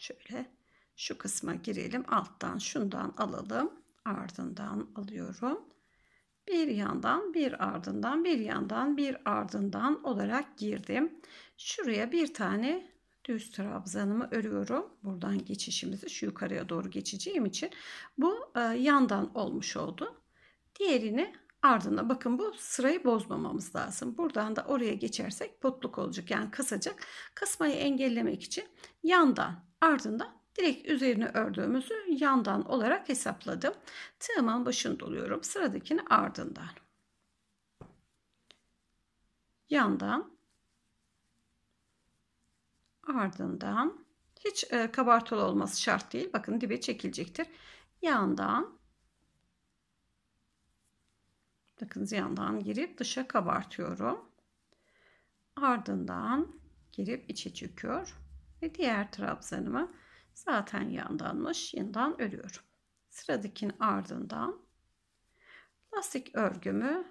şöyle şu kısma girelim. Alttan şundan alalım. Ardından alıyorum. Bir yandan bir ardından bir yandan bir ardından olarak girdim. Şuraya bir tane düz trabzanımı örüyorum. Buradan geçişimizi şu yukarıya doğru geçeceğim için bu e, yandan olmuş oldu. Diğerini ardına bakın bu sırayı bozmamamız lazım. Buradan da oraya geçersek potluk olacak yani kasacak. Kasmayı engellemek için yandan ardından direkt üzerine ördüğümüzü yandan olarak hesapladım. Tığımın başını doluyorum. Sıradakini ardından. Yandan Ardından hiç e, kabartılı olması şart değil. Bakın dibe çekilecektir. Yandan bakın yandan girip dışa kabartıyorum. Ardından girip içe çekiyor ve diğer trabzanımı zaten yandanmış yandan örüyorum. Sıradakinin ardından lastik örgümü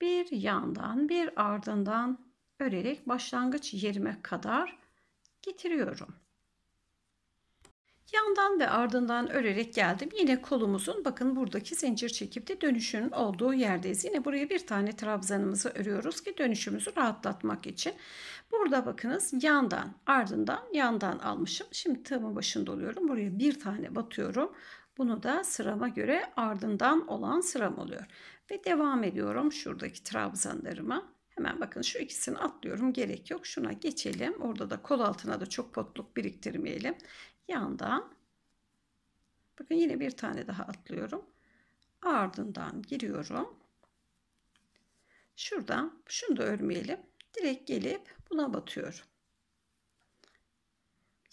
bir yandan bir ardından örerek başlangıç yerime kadar getiriyorum. Yandan ve ardından örerek geldim. Yine kolumuzun bakın buradaki zincir çekip de dönüşünün olduğu yerdeyiz. Yine buraya bir tane trabzanımızı örüyoruz ki dönüşümüzü rahatlatmak için. Burada bakınız yandan ardından yandan almışım. Şimdi tığımın başında oluyorum. Buraya bir tane batıyorum. Bunu da sırama göre ardından olan sıram oluyor. Ve devam ediyorum şuradaki trabzanlarıma. Hemen bakın şu ikisini atlıyorum. Gerek yok. Şuna geçelim. Orada da kol altına da çok potluk biriktirmeyelim. Yandan bakın yine bir tane daha atlıyorum. Ardından giriyorum. Şuradan şunu da örmeyelim. Direkt gelip buna batıyorum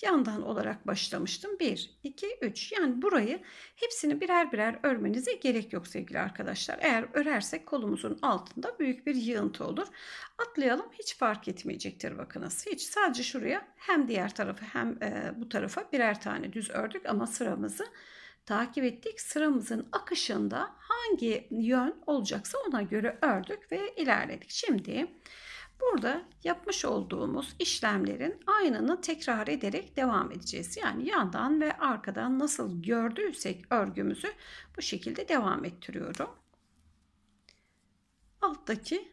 yandan olarak başlamıştım. 1, 2, 3 yani burayı hepsini birer birer örmenize gerek yok sevgili arkadaşlar. Eğer örersek kolumuzun altında büyük bir yığıntı olur. Atlayalım hiç fark etmeyecektir bakınız. Hiç sadece şuraya hem diğer tarafı hem e, bu tarafa birer tane düz ördük ama sıramızı takip ettik. Sıramızın akışında hangi yön olacaksa ona göre ördük ve ilerledik. Şimdi Burada yapmış olduğumuz işlemlerin aynını tekrar ederek devam edeceğiz. Yani yandan ve arkadan nasıl gördüysek örgümüzü bu şekilde devam ettiriyorum. Alttaki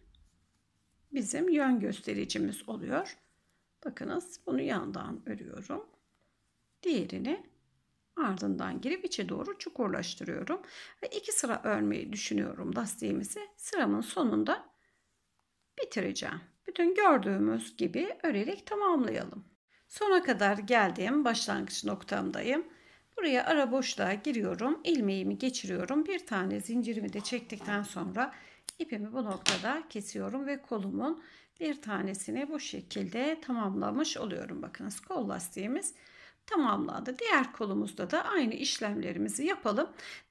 bizim yön göstericimiz oluyor. Bakınız bunu yandan örüyorum. Diğerini ardından girip içe doğru çukurlaştırıyorum. Ve iki sıra örmeyi düşünüyorum lastiğimizi. Sıramın sonunda bitireceğim bütün gördüğümüz gibi örerek tamamlayalım. Sona kadar geldim. Başlangıç noktamdayım. Buraya ara boşluğa giriyorum. ilmeğimi geçiriyorum. Bir tane zincirimi de çektikten sonra ipimi bu noktada kesiyorum ve kolumun bir tanesini bu şekilde tamamlamış oluyorum. Bakınız kol lastiğimiz tamamlandı. Diğer kolumuzda da aynı işlemlerimizi yapalım.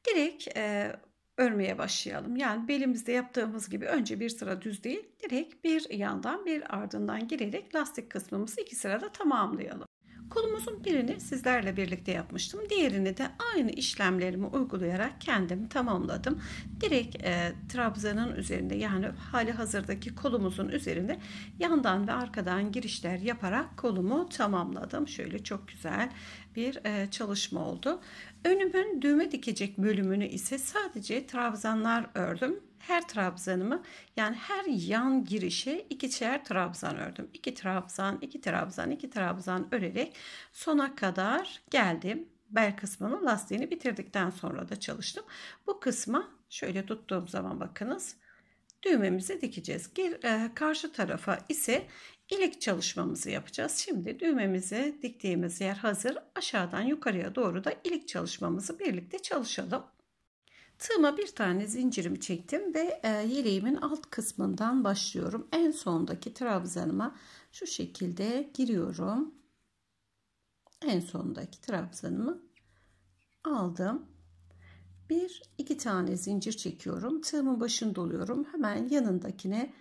Direkt e, örmeye başlayalım. Yani belimizde yaptığımız gibi önce bir sıra düz değil, direkt bir yandan bir ardından girerek lastik kısmımızı iki sırada tamamlayalım. Kolumuzun birini sizlerle birlikte yapmıştım. Diğerini de aynı işlemlerimi uygulayarak kendim tamamladım. Direkt e, trabzanın üzerinde yani hali hazırdaki kolumuzun üzerinde yandan ve arkadan girişler yaparak kolumu tamamladım. Şöyle çok güzel bir e, çalışma oldu. Önümün düğme dikecek bölümünü ise sadece trabzanlar ördüm. Her trabzanımı yani her yan girişe ikişer trabzan ördüm. İki trabzan, iki trabzan, iki trabzan örerek sona kadar geldim. Bel kısmını lastiğini bitirdikten sonra da çalıştım. Bu kısma şöyle tuttuğum zaman bakınız düğmemizi dikeceğiz. E, karşı tarafa ise İlik çalışmamızı yapacağız. Şimdi düğmemizi diktiğimiz yer hazır. Aşağıdan yukarıya doğru da ilik çalışmamızı birlikte çalışalım. Tığıma bir tane zincirimi çektim ve e, yeleğimin alt kısmından başlıyorum. En sondaki trabzanıma şu şekilde giriyorum. En sondaki trabzanımı aldım. Bir iki tane zincir çekiyorum. Tığımın başını doluyorum. Hemen yanındakine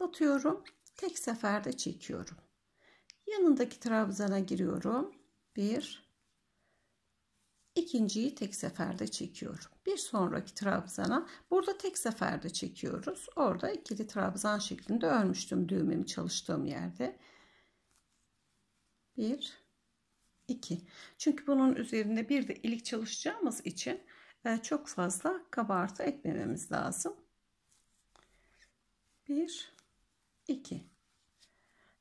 batıyorum tek seferde çekiyorum. Yanındaki trabzana giriyorum. Bir. İkinciyi tek seferde çekiyorum. Bir sonraki trabzana burada tek seferde çekiyoruz. Orada ikili trabzan şeklinde örmüştüm düğmemi çalıştığım yerde. Bir. 2. Çünkü bunun üzerinde bir de ilik çalışacağımız için e, çok fazla kabartı etmememiz lazım. Bir. 2.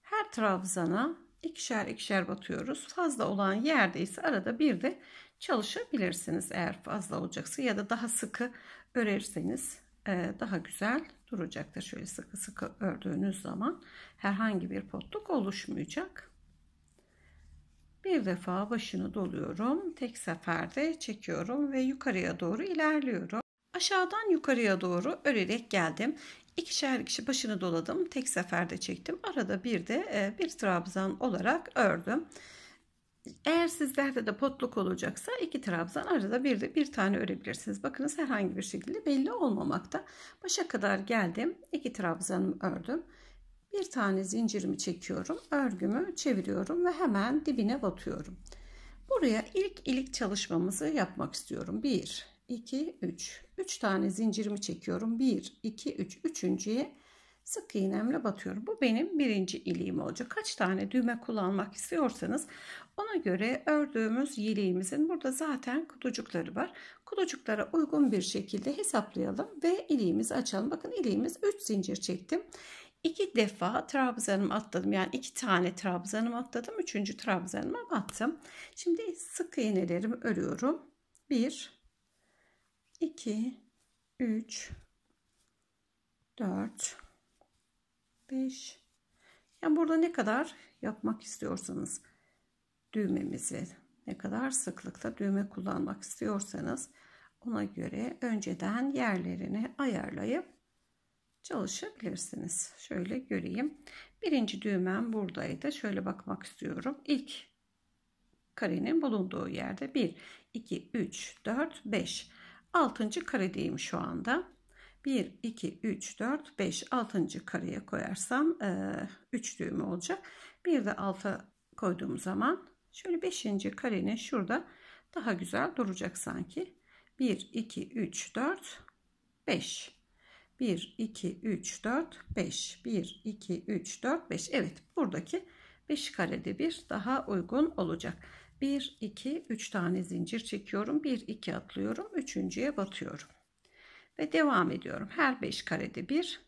Her trabzana ikişer ikişer batıyoruz. Fazla olan yerde ise arada bir de çalışabilirsiniz eğer fazla olacaksa ya da daha sıkı örerseniz e, daha güzel duracaktır. Şöyle sıkı sıkı ördüğünüz zaman herhangi bir potluk oluşmayacak. Bir defa başını doluyorum. Tek seferde çekiyorum ve yukarıya doğru ilerliyorum. Aşağıdan yukarıya doğru örerek geldim. İkişer kişi başını doladım. Tek seferde çektim. Arada bir de e, bir trabzan olarak ördüm. Eğer sizlerde de potluk olacaksa iki trabzan arada bir de bir tane örebilirsiniz. Bakınız herhangi bir şekilde belli olmamakta. Başa kadar geldim. iki trabzanımı ördüm. Bir tane zincirimi çekiyorum. Örgümü çeviriyorum ve hemen dibine batıyorum. Buraya ilk ilik çalışmamızı yapmak istiyorum. 1 2, 3. 3 tane zincirimi çekiyorum. 1, 2, 3. Üçüncüye sık iğnemle batıyorum. Bu benim birinci iliğim olacak. Kaç tane düğme kullanmak istiyorsanız ona göre ördüğümüz yeleğimizin burada zaten kutucukları var. Kutucuklara uygun bir şekilde hesaplayalım ve iliğimizi açalım. Bakın iliğimiz 3 zincir çektim. 2 defa trabzanımı atladım. Yani 2 tane trabzanımı atladım. 3. trabzanımı battım. Şimdi sık iğnelerimi örüyorum. 1 2 3 4 5 yani burada ne kadar yapmak istiyorsanız düğmemizi ne kadar sıklıkta düğme kullanmak istiyorsanız ona göre önceden yerlerini ayarlayıp çalışabilirsiniz. Şöyle göreyim. Birinci düğmem buradaydı. Şöyle bakmak istiyorum. İlk karenin bulunduğu yerde 1, 2, 3, 4, 5. 6. karedeyim şu anda. 1, 2, 3, 4, 5, 6. kareye koyarsam 3 e, düğüm olacak. Bir de alta koyduğum zaman şöyle 5. karenin şurada daha güzel duracak sanki. 1, 2, 3, 4, 5. 1, 2, 3, 4, 5. 1, 2, 3, 4, 5. Evet buradaki 5 karede bir daha uygun olacak. 1 2 3 tane zincir çekiyorum 1 2 atlıyorum üçüncüye batıyorum ve devam ediyorum her 5 karede bir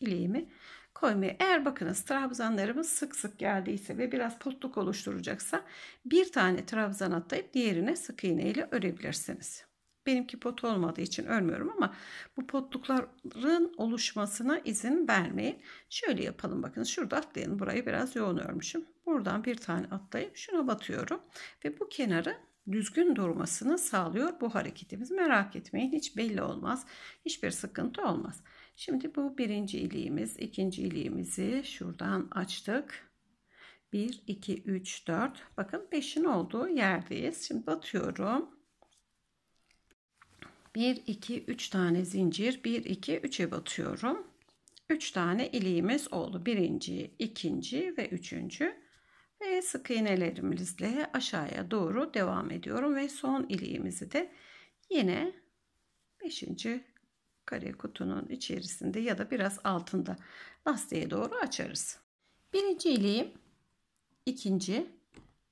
ileğimi koymaya eğer bakınız trabzanlarımız sık sık geldiyse ve biraz potluk oluşturacaksa bir tane trabzan atlayıp diğerine sık iğne ile örebilirsiniz. Benimki pot olmadığı için örmüyorum ama bu potlukların oluşmasına izin vermeyin. Şöyle yapalım bakın şurada atlayın Burayı biraz yoğun örmüşüm. Buradan bir tane atlayıp şuna batıyorum. Ve bu kenarı düzgün durmasını sağlıyor bu hareketimiz. Merak etmeyin hiç belli olmaz. Hiçbir sıkıntı olmaz. Şimdi bu birinci iliğimiz. ikinci iliğimizi şuradan açtık. 1, 2, 3, 4. Bakın 5'in olduğu yerdeyiz. Şimdi batıyorum. 1 2 3 tane zincir 1 2 3'e batıyorum 3 tane iliğimiz oldu birinci ikinci ve üçüncü ve sık iğnelerimizle aşağıya doğru devam ediyorum ve son iliğimizi de yine 5. kare kutunun içerisinde ya da biraz altında lastiğe doğru açarız birinci iliğim ikinci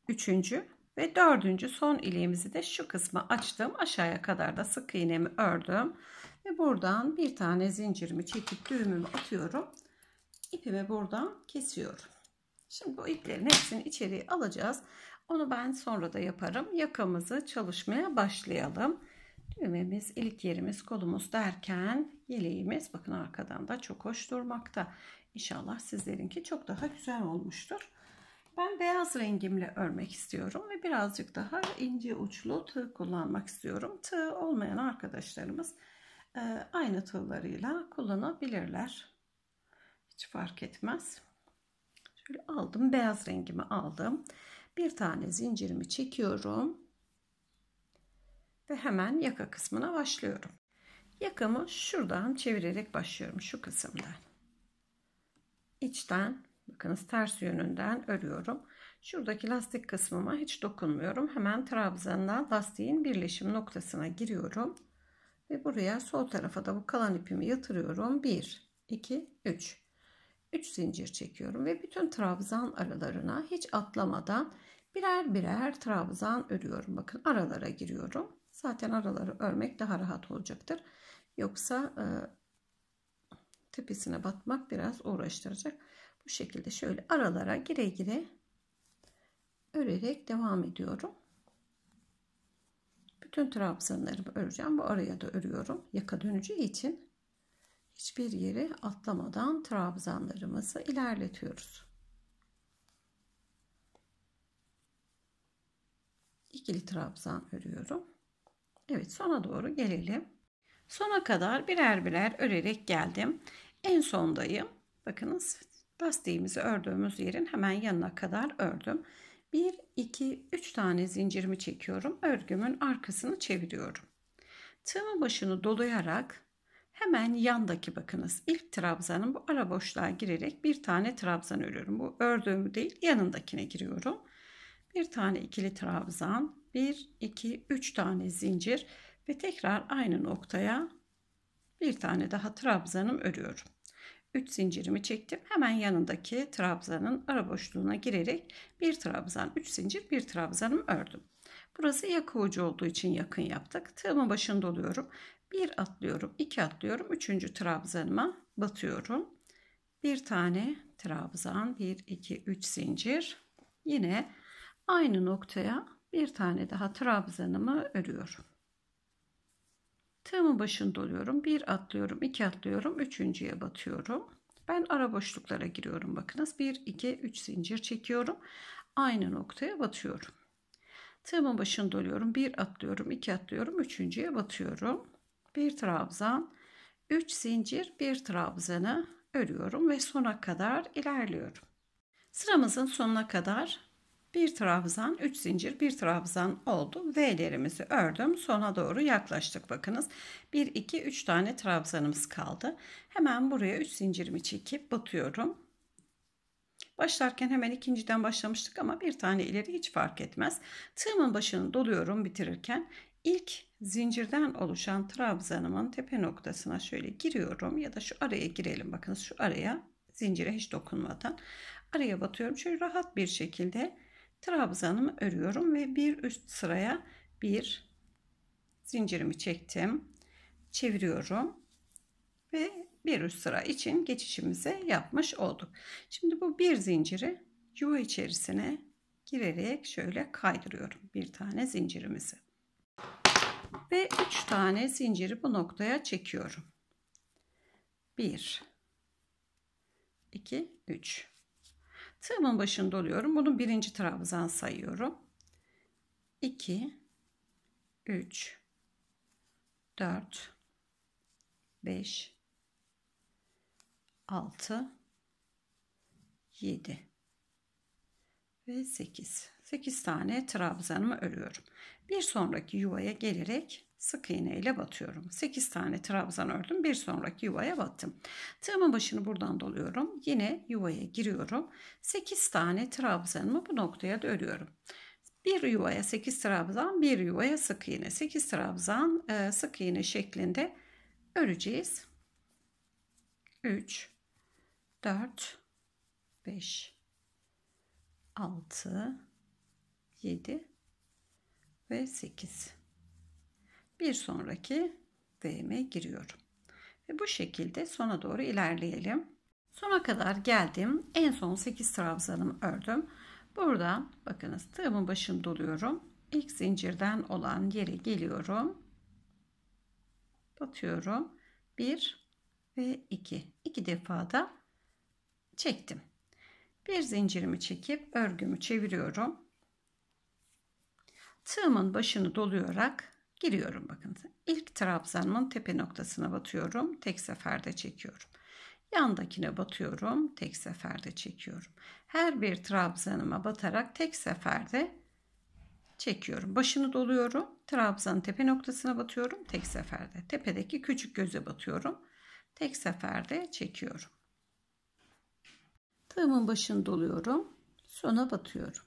üçüncü ve dördüncü son ileğimizi de şu kısmı açtım. Aşağıya kadar da sık iğnemi ördüm. Ve buradan bir tane zincirimi çekip düğümümü atıyorum. İpimi buradan kesiyorum. Şimdi bu iplerin hepsini içeriye alacağız. Onu ben sonra da yaparım. Yakamızı çalışmaya başlayalım. Düğmemiz, ilik yerimiz, kolumuz derken yeleğimiz bakın arkadan da çok hoş durmakta. İnşallah sizlerinki çok daha güzel olmuştur. Ben beyaz rengimle örmek istiyorum ve birazcık daha ince uçlu tığ kullanmak istiyorum. Tığ olmayan arkadaşlarımız e, aynı tığlarıyla kullanabilirler. Hiç fark etmez. Şöyle aldım. Beyaz rengimi aldım. Bir tane zincirimi çekiyorum. Ve hemen yaka kısmına başlıyorum. Yakamı şuradan çevirerek başlıyorum. Şu kısımdan. İçten bakınız ters yönünden örüyorum. Şuradaki lastik kısmıma hiç dokunmuyorum. Hemen trabzandan lastiğin birleşim noktasına giriyorum. Ve buraya sol tarafa da bu kalan ipimi yatırıyorum. 1, 2, 3. 3 zincir çekiyorum ve bütün trabzan aralarına hiç atlamadan birer birer trabzan örüyorum. Bakın aralara giriyorum. Zaten araları örmek daha rahat olacaktır. Yoksa e, tepesine batmak biraz uğraştıracak bu şekilde şöyle aralara gire gire örerek devam ediyorum. Bütün trabzanlarımı öreceğim. Bu araya da örüyorum. Yaka dönücü için hiçbir yeri atlamadan trabzanlarımızı ilerletiyoruz. İkili trabzan örüyorum. Evet sona doğru gelelim. Sona kadar birer birer örerek geldim. En sondayım. Bakınız lastiğimizi ördüğümüz yerin hemen yanına kadar ördüm. 1, 2, 3 tane zincirimi çekiyorum. Örgümün arkasını çeviriyorum. Tığımın başını dolayarak hemen yandaki bakınız ilk trabzanın bu ara boşluğa girerek bir tane trabzan örüyorum. Bu ördüğümü değil yanındakine giriyorum. Bir tane ikili trabzan, 1, 2, 3 tane zincir ve tekrar aynı noktaya bir tane daha trabzanım örüyorum. 3 zincirimi çektim. Hemen yanındaki trabzanın ara boşluğuna girerek bir trabzan, 3 zincir, bir trabzanım ördüm. Burası yak ucu olduğu için yakın yaptık. Tığımın başında oluyorum. Bir atlıyorum, iki atlıyorum. Üçüncü trabzanıma batıyorum. Bir tane trabzan, 1, 2, 3 zincir. Yine aynı noktaya bir tane daha trabzanımı örüyorum. Tığımın başında doluyorum, Bir atlıyorum, iki atlıyorum, üçüncüye batıyorum. Ben ara boşluklara giriyorum. Bakınız 1, 2, 3 zincir çekiyorum. Aynı noktaya batıyorum. Tığımın başında doluyorum, Bir atlıyorum, iki atlıyorum, üçüncüye batıyorum. Bir trabzan, 3 zincir, bir trabzanı örüyorum ve sona kadar ilerliyorum. Sıramızın sonuna kadar bir trabzan 3 zincir bir trabzan oldu V'lerimizi ördüm sona doğru yaklaştık bakınız 1 2 3 tane trabzanımız kaldı hemen buraya 3 zincirimi çekip batıyorum başlarken hemen ikinciden başlamıştık ama bir tane ileri hiç fark etmez tığımın başını doluyorum bitirirken ilk zincirden oluşan trabzanımın tepe noktasına şöyle giriyorum ya da şu araya girelim bakınız şu araya zincire hiç dokunmadan araya batıyorum şöyle rahat bir şekilde trabzanımı örüyorum ve bir üst sıraya bir zincirimi çektim çeviriyorum ve bir üst sıra için geçişimizi yapmış olduk şimdi bu bir zinciri yuva içerisine girerek şöyle kaydırıyorum bir tane zincirimizi ve üç tane zinciri bu noktaya çekiyorum 1 2 3 Tığımın başında doluyorum. Bunun birinci trabzan sayıyorum. 2, 3, 4, 5, 6, 7 ve 8. 8 tane trabzanımı örüyorum. Bir sonraki yuvaya gelerek sık iğne ile batıyorum. 8 tane trabzan ördüm. Bir sonraki yuvaya battım. Tığımın başını buradan doluyorum. Yine yuvaya giriyorum. 8 tane trabzanımı bu noktaya da örüyorum. Bir yuvaya 8 trabzan, bir yuvaya sık iğne. 8 trabzan e, sık iğne şeklinde öreceğiz. 3 4 5 6 7 ve 8 bir sonraki D'me giriyorum. Ve bu şekilde sona doğru ilerleyelim. Sona kadar geldim. En son 8 trabzanımı ördüm. Burada bakınız tığımın başını doluyorum. İlk zincirden olan yere geliyorum. Batıyorum. 1 ve 2. 2 defa da çektim. Bir zincirimi çekip örgümü çeviriyorum. Tığımın başını doluyorak Giriyorum bakın. İlk trabzanımın tepe noktasına batıyorum. Tek seferde çekiyorum. Yandakine batıyorum. Tek seferde çekiyorum. Her bir trabzanıma batarak tek seferde çekiyorum. Başını doluyorum. Trabzanın tepe noktasına batıyorum. Tek seferde. Tepedeki küçük göze batıyorum. Tek seferde çekiyorum. Tığımın başını doluyorum. Sona batıyorum.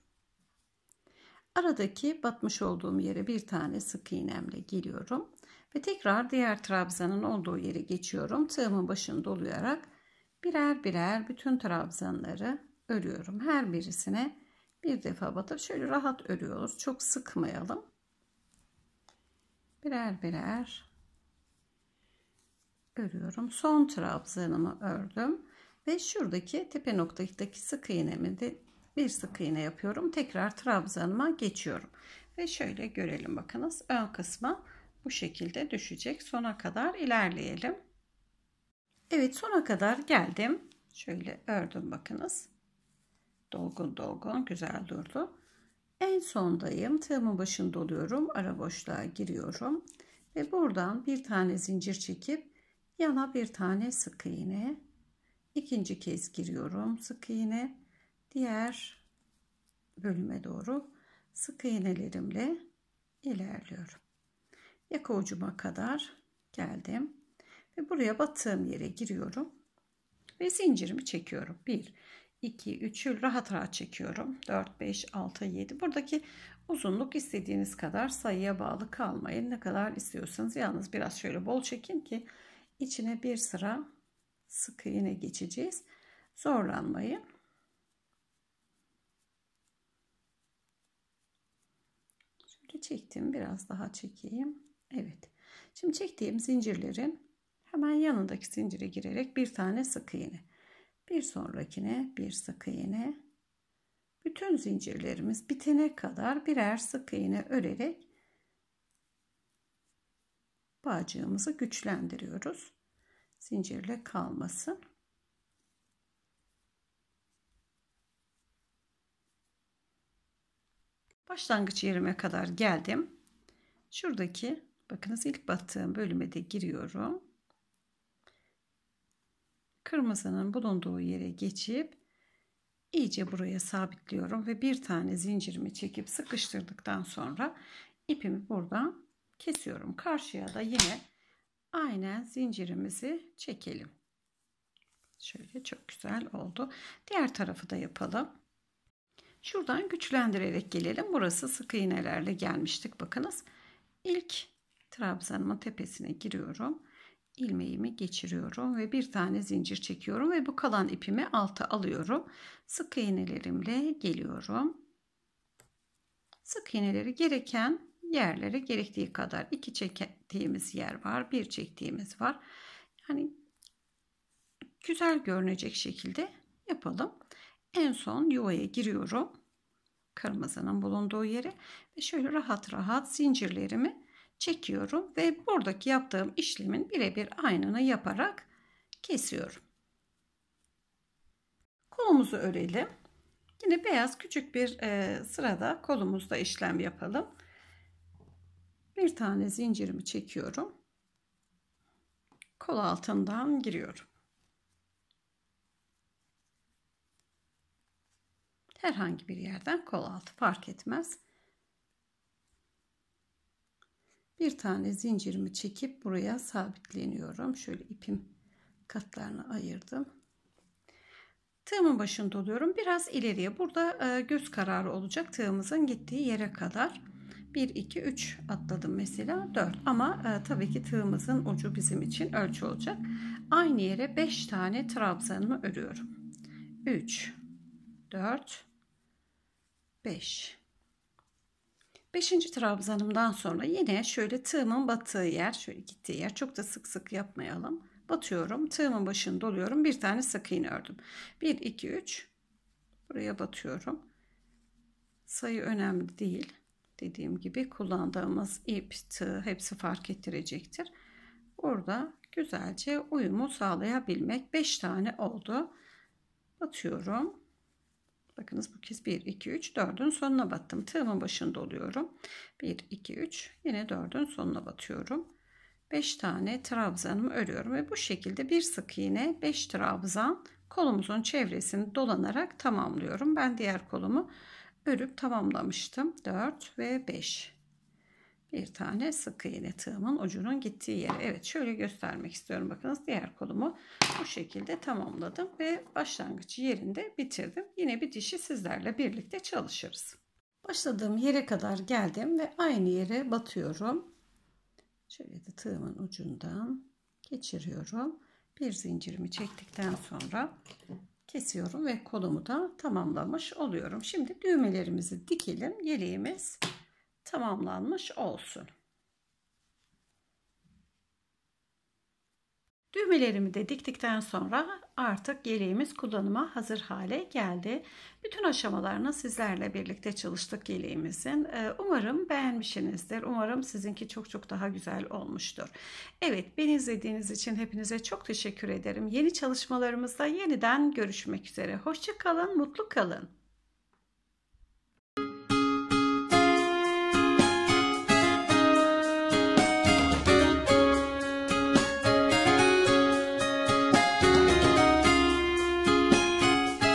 Aradaki batmış olduğum yere bir tane sık iğnemle giriyorum ve tekrar diğer trabzanın olduğu yere geçiyorum. Tığımın başını doluyarak birer birer bütün trabzanları örüyorum. Her birisine bir defa batıp şöyle rahat örüyoruz. Çok sıkmayalım. Birer birer örüyorum. Son trabzanımı ördüm ve şuradaki tepe noktadaki sık iğnemi de bir sık iğne yapıyorum tekrar trabzanıma geçiyorum ve şöyle görelim bakınız ön kısma bu şekilde düşecek sona kadar ilerleyelim Evet sona kadar geldim şöyle ördüm bakınız dolgun dolgun güzel durdu en sondayım tığımın başında oluyorum ara boşluğa giriyorum ve buradan bir tane zincir çekip yana bir tane sık iğne ikinci kez giriyorum sık iğne diğer bölüme doğru sık iğnelerimle ilerliyorum. Yaka ucuma kadar geldim ve buraya battığım yere giriyorum ve zincirimi çekiyorum. 1 2 3'ü rahat rahat çekiyorum. 4 5 6 7. Buradaki uzunluk istediğiniz kadar sayıya bağlı kalmayın. Ne kadar istiyorsanız yalnız biraz şöyle bol çekin ki içine bir sıra sık iğne geçeceğiz. Zorlanmayın. çektim. Biraz daha çekeyim. Evet. Şimdi çektiğim zincirlerin hemen yanındaki zincire girerek bir tane sık iğne. Bir sonrakine bir sık iğne. Bütün zincirlerimiz bitene kadar birer sık iğne örerek bağcığımızı güçlendiriyoruz. Zincirle kalmasın. Başlangıç yerime kadar geldim. Şuradaki bakınız ilk battığım bölüme de giriyorum. Kırmızının bulunduğu yere geçip iyice buraya sabitliyorum ve bir tane zincirimi çekip sıkıştırdıktan sonra ipimi buradan kesiyorum. Karşıya da yine aynen zincirimizi çekelim. Şöyle çok güzel oldu. Diğer tarafı da yapalım. Şuradan güçlendirerek gelelim. Burası sık iğnelerle gelmiştik. Bakınız ilk trabzanımın tepesine giriyorum. ilmeğimi geçiriyorum ve bir tane zincir çekiyorum ve bu kalan ipimi alta alıyorum. Sık iğnelerimle geliyorum. Sık iğneleri gereken yerlere gerektiği kadar iki çektiğimiz yer var, bir çektiğimiz var. Yani güzel görünecek şekilde yapalım. En son yuvaya giriyorum. Kırmızının bulunduğu yere ve şöyle rahat rahat zincirlerimi çekiyorum ve buradaki yaptığım işlemin birebir aynını yaparak kesiyorum. Kolumuzu örelim. Yine beyaz küçük bir e, sırada kolumuzda işlem yapalım. Bir tane zincirimi çekiyorum. Kol altından giriyorum. Herhangi bir yerden kol altı fark etmez. Bir tane zincirimi çekip buraya sabitleniyorum. Şöyle ipim katlarını ayırdım. Tığımın başında oluyorum. Biraz ileriye. Burada e, göz kararı olacak tığımızın gittiği yere kadar. 1, 2, 3 atladım mesela 4 ama e, tabii ki tığımızın ucu bizim için ölçü olacak. Aynı yere 5 tane trabzanımı örüyorum. 3, 4, 5. Beşinci trabzanımdan sonra yine şöyle tığımın battığı yer, şöyle gittiği yer çok da sık sık yapmayalım. Batıyorum, tığımın başını doluyorum, bir tane sık iğne ördüm. 1, 2, 3, buraya batıyorum. Sayı önemli değil. Dediğim gibi kullandığımız ip, tığ hepsi fark ettirecektir. Orada güzelce uyumu sağlayabilmek 5 tane oldu. Batıyorum. Bakınız bu kez 1, 2, 3, 4'ün sonuna battım. Tığımın başında oluyorum. 1, 2, 3 yine 4'ün sonuna batıyorum. 5 tane trabzanımı örüyorum ve bu şekilde bir sık iğne 5 trabzan kolumuzun çevresini dolanarak tamamlıyorum. Ben diğer kolumu örüp tamamlamıştım. 4 ve 5 bir tane sık iğne tığımın ucunun gittiği yere. Evet şöyle göstermek istiyorum. Bakınız diğer kolumu bu şekilde tamamladım ve başlangıç yerinde bitirdim. Yine bir dişi sizlerle birlikte çalışırız. Başladığım yere kadar geldim ve aynı yere batıyorum. Şöyle de tığımın ucundan geçiriyorum. Bir zincirimi çektikten sonra kesiyorum ve kolumu da tamamlamış oluyorum. Şimdi düğmelerimizi dikelim. Yeleğimiz tamamlanmış olsun. Düğmelerimi de diktikten sonra artık yeleğimiz kullanıma hazır hale geldi. Bütün aşamalarını sizlerle birlikte çalıştık yeleğimizin. Ee, umarım beğenmişsinizdir. Umarım sizinki çok çok daha güzel olmuştur. Evet beni izlediğiniz için hepinize çok teşekkür ederim. Yeni çalışmalarımızda yeniden görüşmek üzere. Hoşçakalın, mutlu kalın.